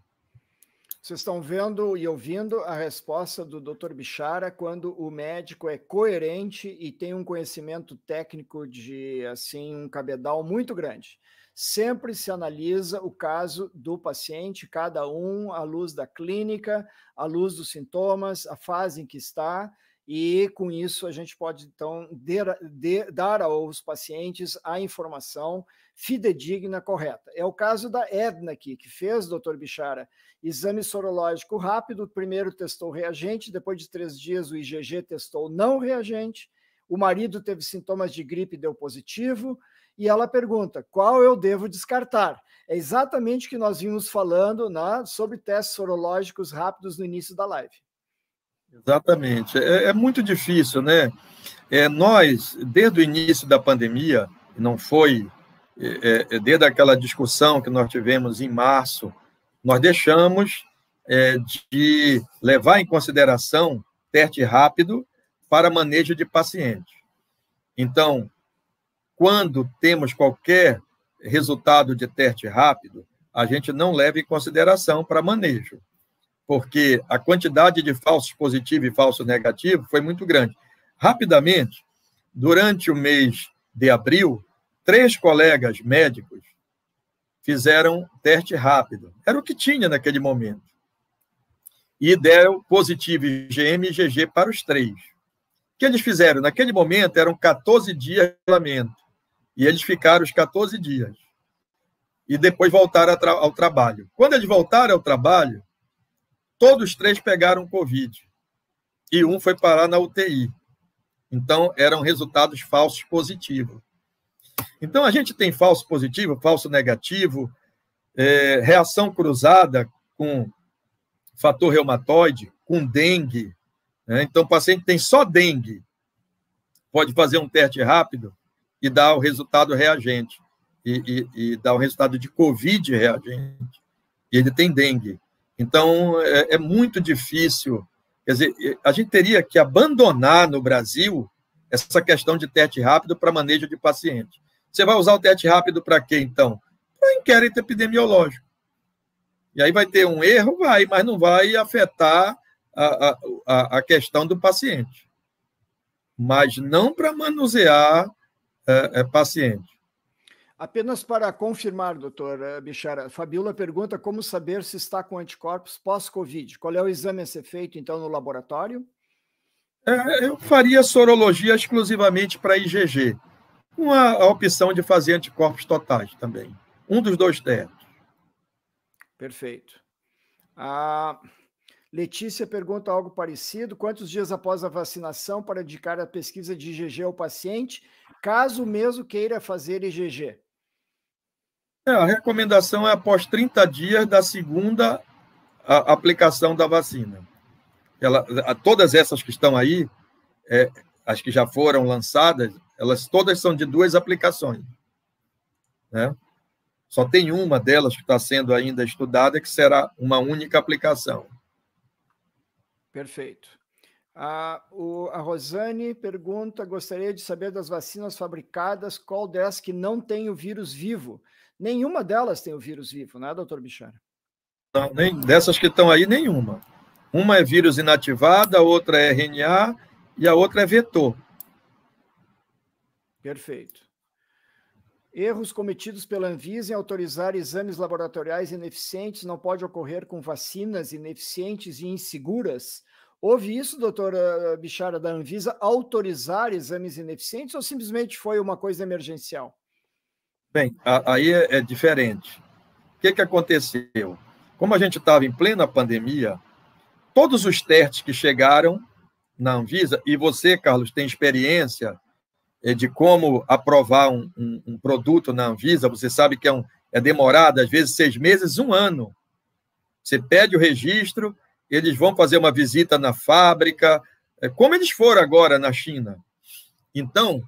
Vocês estão vendo e ouvindo a resposta do Dr. Bichara quando o médico é coerente e tem um conhecimento técnico de assim um cabedal muito grande. Sempre se analisa o caso do paciente, cada um à luz da clínica, à luz dos sintomas, a fase em que está, e com isso a gente pode então de, de, dar aos pacientes a informação fidedigna correta. É o caso da Edna aqui, que fez, doutor Bichara, exame sorológico rápido, primeiro testou reagente, depois de três dias o IgG testou não reagente, o marido teve sintomas de gripe e deu positivo, e ela pergunta: qual eu devo descartar? É exatamente o que nós vimos falando né, sobre testes sorológicos rápidos no início da live. Exatamente. É, é muito difícil, né? É, nós, desde o início da pandemia, não foi é, é, é, desde aquela discussão que nós tivemos em março, nós deixamos é, de levar em consideração teste rápido para manejo de paciente. Então, quando temos qualquer resultado de teste rápido, a gente não leva em consideração para manejo porque a quantidade de falsos positivos e falsos negativos foi muito grande. Rapidamente, durante o mês de abril, três colegas médicos fizeram teste rápido. Era o que tinha naquele momento. E deram positivo IgM e IgG para os três. O que eles fizeram? Naquele momento eram 14 dias de isolamento. E eles ficaram os 14 dias. E depois voltaram ao trabalho. Quando eles voltaram ao trabalho, todos três pegaram Covid e um foi parar na UTI. Então, eram resultados falsos positivos. Então, a gente tem falso positivo, falso negativo, é, reação cruzada com fator reumatoide, com dengue. Né? Então, o paciente tem só dengue, pode fazer um teste rápido e dar o resultado reagente, e, e, e dar o resultado de COVID reagente. E ele tem dengue. Então, é, é muito difícil. Quer dizer, a gente teria que abandonar no Brasil essa questão de teste rápido para manejo de paciente. Você vai usar o teste rápido para quê, então? Para inquérito epidemiológico. E aí vai ter um erro? Vai, mas não vai afetar a, a, a questão do paciente. Mas não para manusear é, é, paciente. Apenas para confirmar, doutor eh, Bichara, Fabiola pergunta como saber se está com anticorpos pós-Covid. Qual é o exame a ser feito, então, no laboratório? É, eu faria sorologia exclusivamente para IgG. Uma a opção de fazer anticorpos totais também. Um dos dois testes. Perfeito. A Letícia pergunta algo parecido. Quantos dias após a vacinação para indicar a pesquisa de IgG ao paciente, caso mesmo queira fazer IgG? É, a recomendação é após 30 dias da segunda aplicação da vacina. Ela, a, todas essas que estão aí, é, as que já foram lançadas, elas todas são de duas aplicações. Né? Só tem uma delas que está sendo ainda estudada, que será uma única aplicação. Perfeito. A, o, a Rosane pergunta: gostaria de saber das vacinas fabricadas, qual dessas que não tem o vírus vivo? Nenhuma delas tem o vírus vivo, né, doutor Bichara? Não, nem, dessas que estão aí, nenhuma. Uma é vírus inativada, a outra é RNA e a outra é vetor. Perfeito. Erros cometidos pela Anvisa em autorizar exames laboratoriais ineficientes não pode ocorrer com vacinas ineficientes e inseguras. Houve isso, doutora Bichara, da Anvisa autorizar exames ineficientes ou simplesmente foi uma coisa emergencial? Bem, a, aí é, é diferente. O que, que aconteceu? Como a gente estava em plena pandemia, todos os testes que chegaram na Anvisa, e você, Carlos, tem experiência eh, de como aprovar um, um, um, produto na Anvisa, você sabe que é, um, é demorado, às vezes seis meses, um ano. Você pede o registro, eles vão fazer uma visita na fábrica, eh, como eles foram agora na China. Então,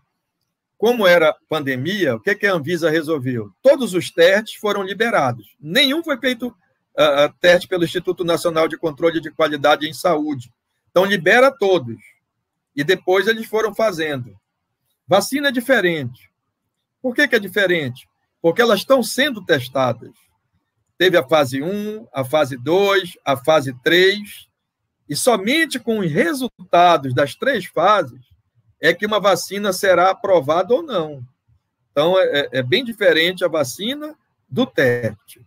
como era pandemia, o que, é que a Anvisa resolveu? Todos os testes foram liberados. Nenhum foi feito uh, teste pelo Instituto Nacional de Controle de Qualidade em Saúde. Então, libera todos. E depois eles foram fazendo. Vacina é diferente. Por que, que é diferente? Porque elas estão sendo testadas. Teve a fase 1, a fase 2, a fase 3, e somente com os resultados das três fases é que uma vacina será aprovada ou não. Então, é, é, é bem diferente a vacina do teste.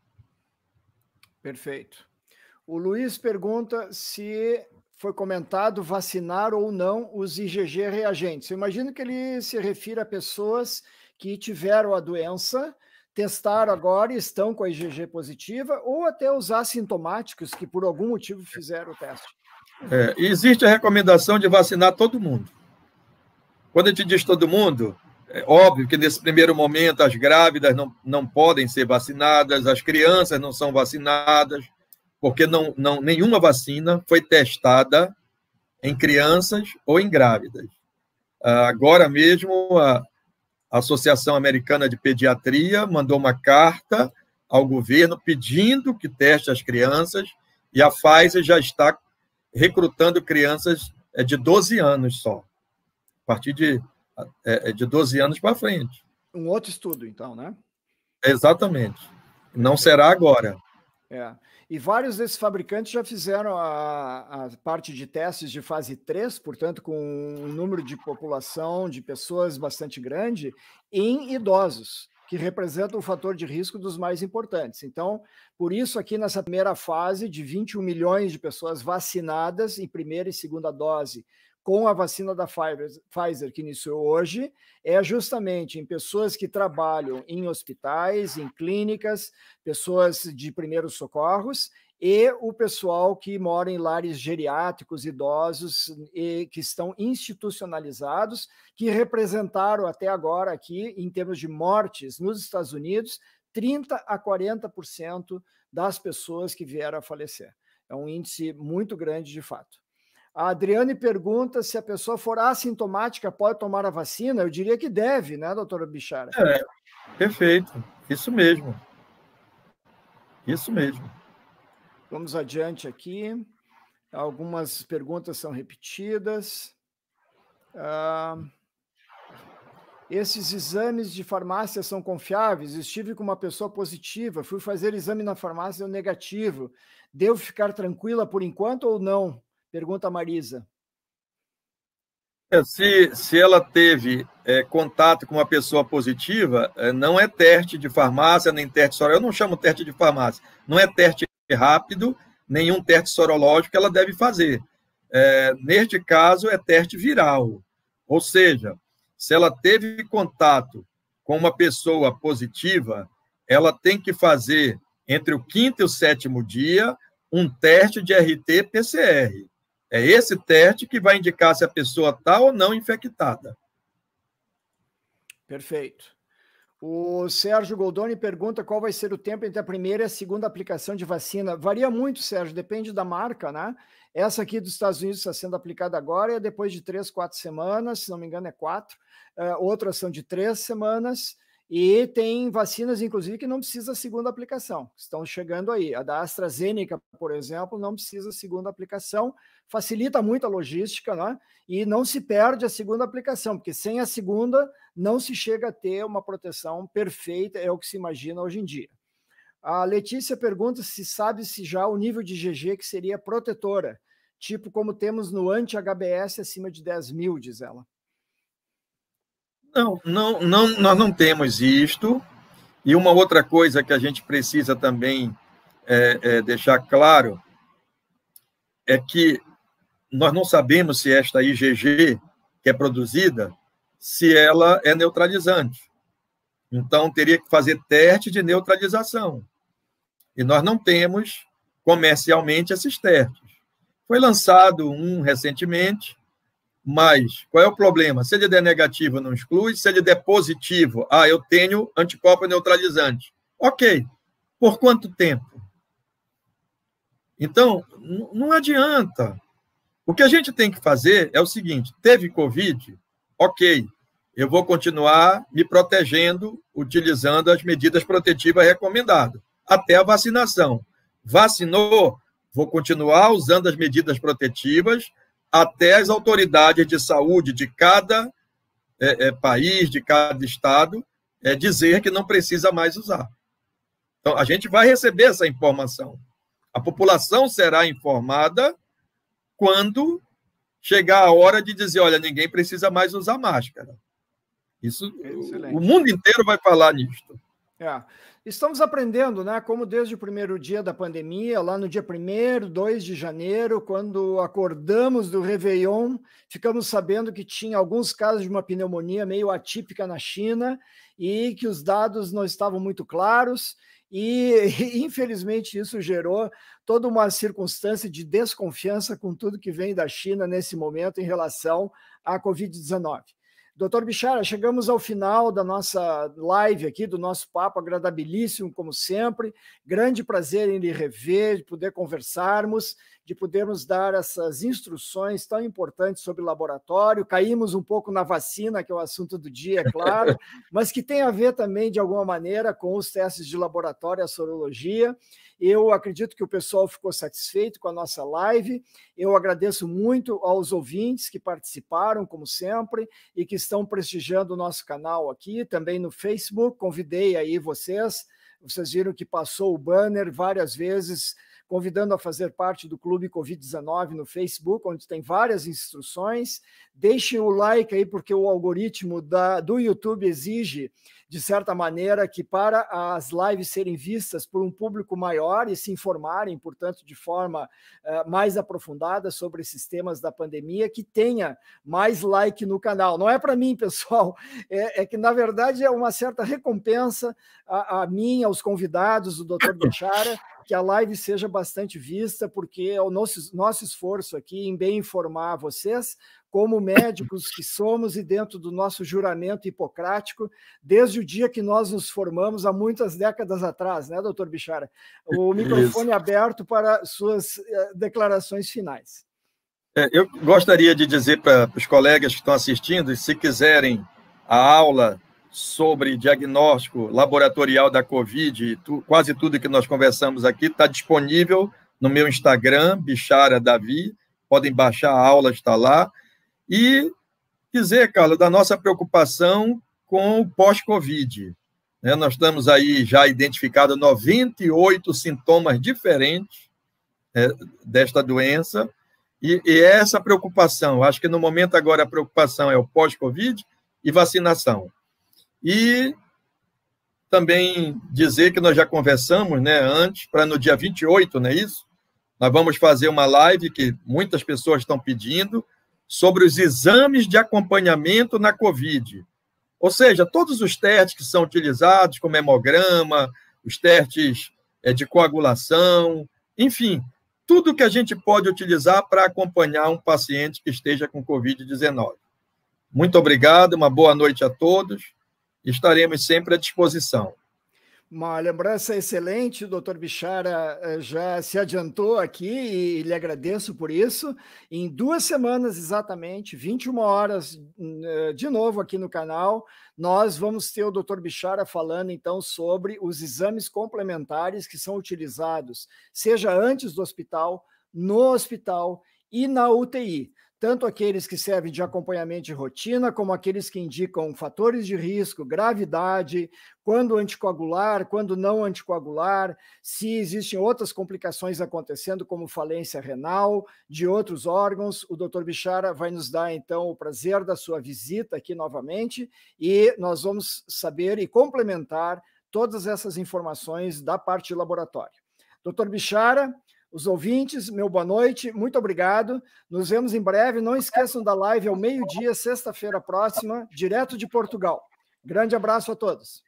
Perfeito. O Luiz pergunta se foi comentado vacinar ou não os IgG reagentes. Eu imagino que ele se refira a pessoas que tiveram a doença, testaram agora e estão com a IgG positiva, ou até os assintomáticos que por algum motivo fizeram o teste. É, existe a recomendação de vacinar todo mundo. Quando a gente diz todo mundo, é óbvio que nesse primeiro momento as grávidas não, não podem ser vacinadas, as crianças não são vacinadas, porque não, não, nenhuma vacina foi testada em crianças ou em grávidas. Ah, agora mesmo, a Associação Americana de Pediatria mandou uma carta ao governo pedindo que teste as crianças, e a Pfizer já está recrutando crianças é, de 12 anos só a partir de, é, é de 12 anos para frente. Um outro estudo, então, né? Exatamente. Não será agora. É. E vários desses fabricantes já fizeram a, a, parte de testes de fase 3, portanto, com um número de população de pessoas bastante grande, em idosos, que representam o fator de risco dos mais importantes. Então, por isso, aqui nessa primeira fase de 21 milhões de pessoas vacinadas em primeira e segunda dose, com a vacina da Pfizer, que iniciou hoje, é justamente em pessoas que trabalham em hospitais, em clínicas, pessoas de primeiros socorros e o pessoal que mora em lares geriátricos, idosos, e que estão institucionalizados, que representaram até agora aqui, em termos de mortes nos Estados Unidos, 30 a 40% das pessoas que vieram a falecer. É um índice muito grande, de fato. A Adriane pergunta se a pessoa for assintomática pode tomar a vacina. Eu diria que deve, né, doutora Bichara? É, perfeito. Isso mesmo. Isso mesmo. Vamos adiante aqui. Algumas perguntas são repetidas. Ah, esses exames de farmácia são confiáveis? Estive com uma pessoa positiva, fui fazer exame na farmácia deu negativo. Devo ficar tranquila por enquanto ou não? Pergunta a Marisa. É, se, se ela teve é, contato com uma pessoa positiva, é, não é teste de farmácia, nem teste sorológico. Eu não chamo teste de farmácia. Não é teste rápido, nenhum teste sorológico que ela deve fazer. É, neste caso, é teste viral. Ou seja, se ela teve contato com uma pessoa positiva, ela tem que fazer entre o quinto e o sétimo dia um teste de RT-PCR. É esse teste que vai indicar se a pessoa está ou não infectada. Perfeito. O Sérgio Goldoni pergunta qual vai ser o tempo entre a primeira e a segunda aplicação de vacina. Varia muito, Sérgio, depende da marca, né? Essa aqui dos Estados Unidos está sendo aplicada agora, é depois de três, quatro semanas, se não me engano, é quatro. Uh, eh, outras são de três semanas. E tem vacinas, inclusive, que não precisa segunda aplicação, estão chegando aí. A da AstraZeneca, por exemplo, não precisa segunda aplicação, facilita muito a logística, né? E não se perde a segunda aplicação, porque sem a segunda não se chega a ter uma proteção perfeita, é o que se imagina hoje em dia. A Letícia pergunta se sabe se já o nível de GG que seria protetora, tipo como temos no anti-HBS acima de 10 mil, diz ela. Não, não, não, nós não temos isto. E uma outra coisa que a gente precisa também é, é, deixar claro é que nós não sabemos se esta IgG que é produzida, se ela é neutralizante. Então, teria que fazer teste de neutralização. E nós não temos comercialmente esses testes. Foi lançado um recentemente, mas qual é o problema? Se ele der negativo, não exclui. Se ele der positivo, ah, eu tenho anticorpo neutralizante. Ok. Por quanto tempo? Então, não adianta. O que a gente tem que fazer é o seguinte: teve Covid? Ok, eu vou continuar me protegendo, utilizando as medidas protetivas recomendadas, até a vacinação. Vacinou? Vou continuar usando as medidas protetivas até as autoridades de saúde de cada é, é, país, de cada estado, é, dizer que não precisa mais usar. Então, a gente vai receber essa informação. A população será informada quando chegar a hora de dizer: olha, ninguém precisa mais usar máscara. Isso, o mundo inteiro vai falar nisto. É. Estamos aprendendo, né? Como desde o primeiro dia da pandemia, lá no dia 1 2 de janeiro, quando acordamos do Réveillon, ficamos sabendo que tinha alguns casos de uma pneumonia meio atípica na China e que os dados não estavam muito claros. E, infelizmente, isso gerou toda uma circunstância de desconfiança com tudo que vem da China nesse momento em relação à Covid-19. Doutor Bichara, chegamos ao final da nossa live aqui, do nosso papo agradabilíssimo, como sempre. Grande prazer em lhe rever, de poder conversarmos, de podermos dar essas instruções tão importantes sobre laboratório. Caímos um pouco na vacina, que é o assunto do dia, é claro, mas que tem a ver também, de alguma maneira, com os testes de laboratório, a sorologia. Eu acredito que o pessoal ficou satisfeito com a nossa live. Eu agradeço muito aos ouvintes que participaram, como sempre, e que estão prestigiando o nosso canal aqui, também no Facebook. Convidei aí vocês. Vocês viram que passou o banner várias vezes, convidando a fazer parte do Clube Covid-19 no Facebook, onde tem várias instruções. Deixem o like aí, porque o algoritmo da, do YouTube exige de certa maneira, que para as lives serem vistas por um público maior e se informarem, portanto, de forma uh, mais aprofundada sobre esses temas da pandemia, que tenha mais like no canal. Não é para mim, pessoal, é, é, que, na verdade, é uma certa recompensa a, a mim, aos convidados, o doutor Bechara, que a live seja bastante vista, porque é o nosso, nosso esforço aqui em bem informar vocês, como médicos que somos e dentro do nosso juramento hipocrático, desde o dia que nós nos formamos, há muitas décadas atrás, né, doutor Bichara? O microfone Isso. aberto para suas eh, declarações finais. É, eu gostaria de dizer para os colegas que estão assistindo, se quiserem a aula sobre diagnóstico laboratorial da Covid, tu, quase tudo que nós conversamos aqui está disponível no meu Instagram, Bichara Davi. Podem baixar a aula, está lá. E dizer, Carla, da nossa preocupação com o pós-Covid. Né? Nós estamos aí já identificado 98 sintomas diferentes é, desta doença. E, e é essa preocupação, acho que no momento agora a preocupação é o pós-Covid e vacinação. E também dizer que nós já conversamos né, antes, para no dia 28, não é isso? Nós vamos fazer uma live que muitas pessoas estão pedindo, sobre os exames de acompanhamento na Covid. Ou seja, todos os testes que são utilizados, como hemograma, os testes é, de coagulação, enfim, tudo que a gente pode utilizar para acompanhar um paciente que esteja com Covid-19. Muito obrigado, uma boa noite a todos. Estaremos sempre à disposição. Uma lembrança excelente, o doutor Bichara eh, já se adiantou aqui e lhe agradeço por isso. Em duas semanas exatamente, 21 horas, hum, eh, de novo aqui no canal, nós vamos ter o doutor Bichara falando então sobre os exames complementares que são utilizados, seja antes do hospital, no hospital e na UTI tanto aqueles que servem de acompanhamento de rotina, como aqueles que indicam fatores de risco, gravidade, quando anticoagular, quando não anticoagular, se existem outras complicações acontecendo, como falência renal, de outros órgãos. O doutor Bichara vai nos dar, então, o prazer da sua visita aqui novamente e nós vamos saber e complementar todas essas informações da parte de laboratório. Doutor Bichara, os ouvintes, meu boa noite, muito obrigado. Nos vemos em breve. Não esqueçam da live ao meio-dia, sexta-feira próxima, direto de Portugal. Grande abraço a todos.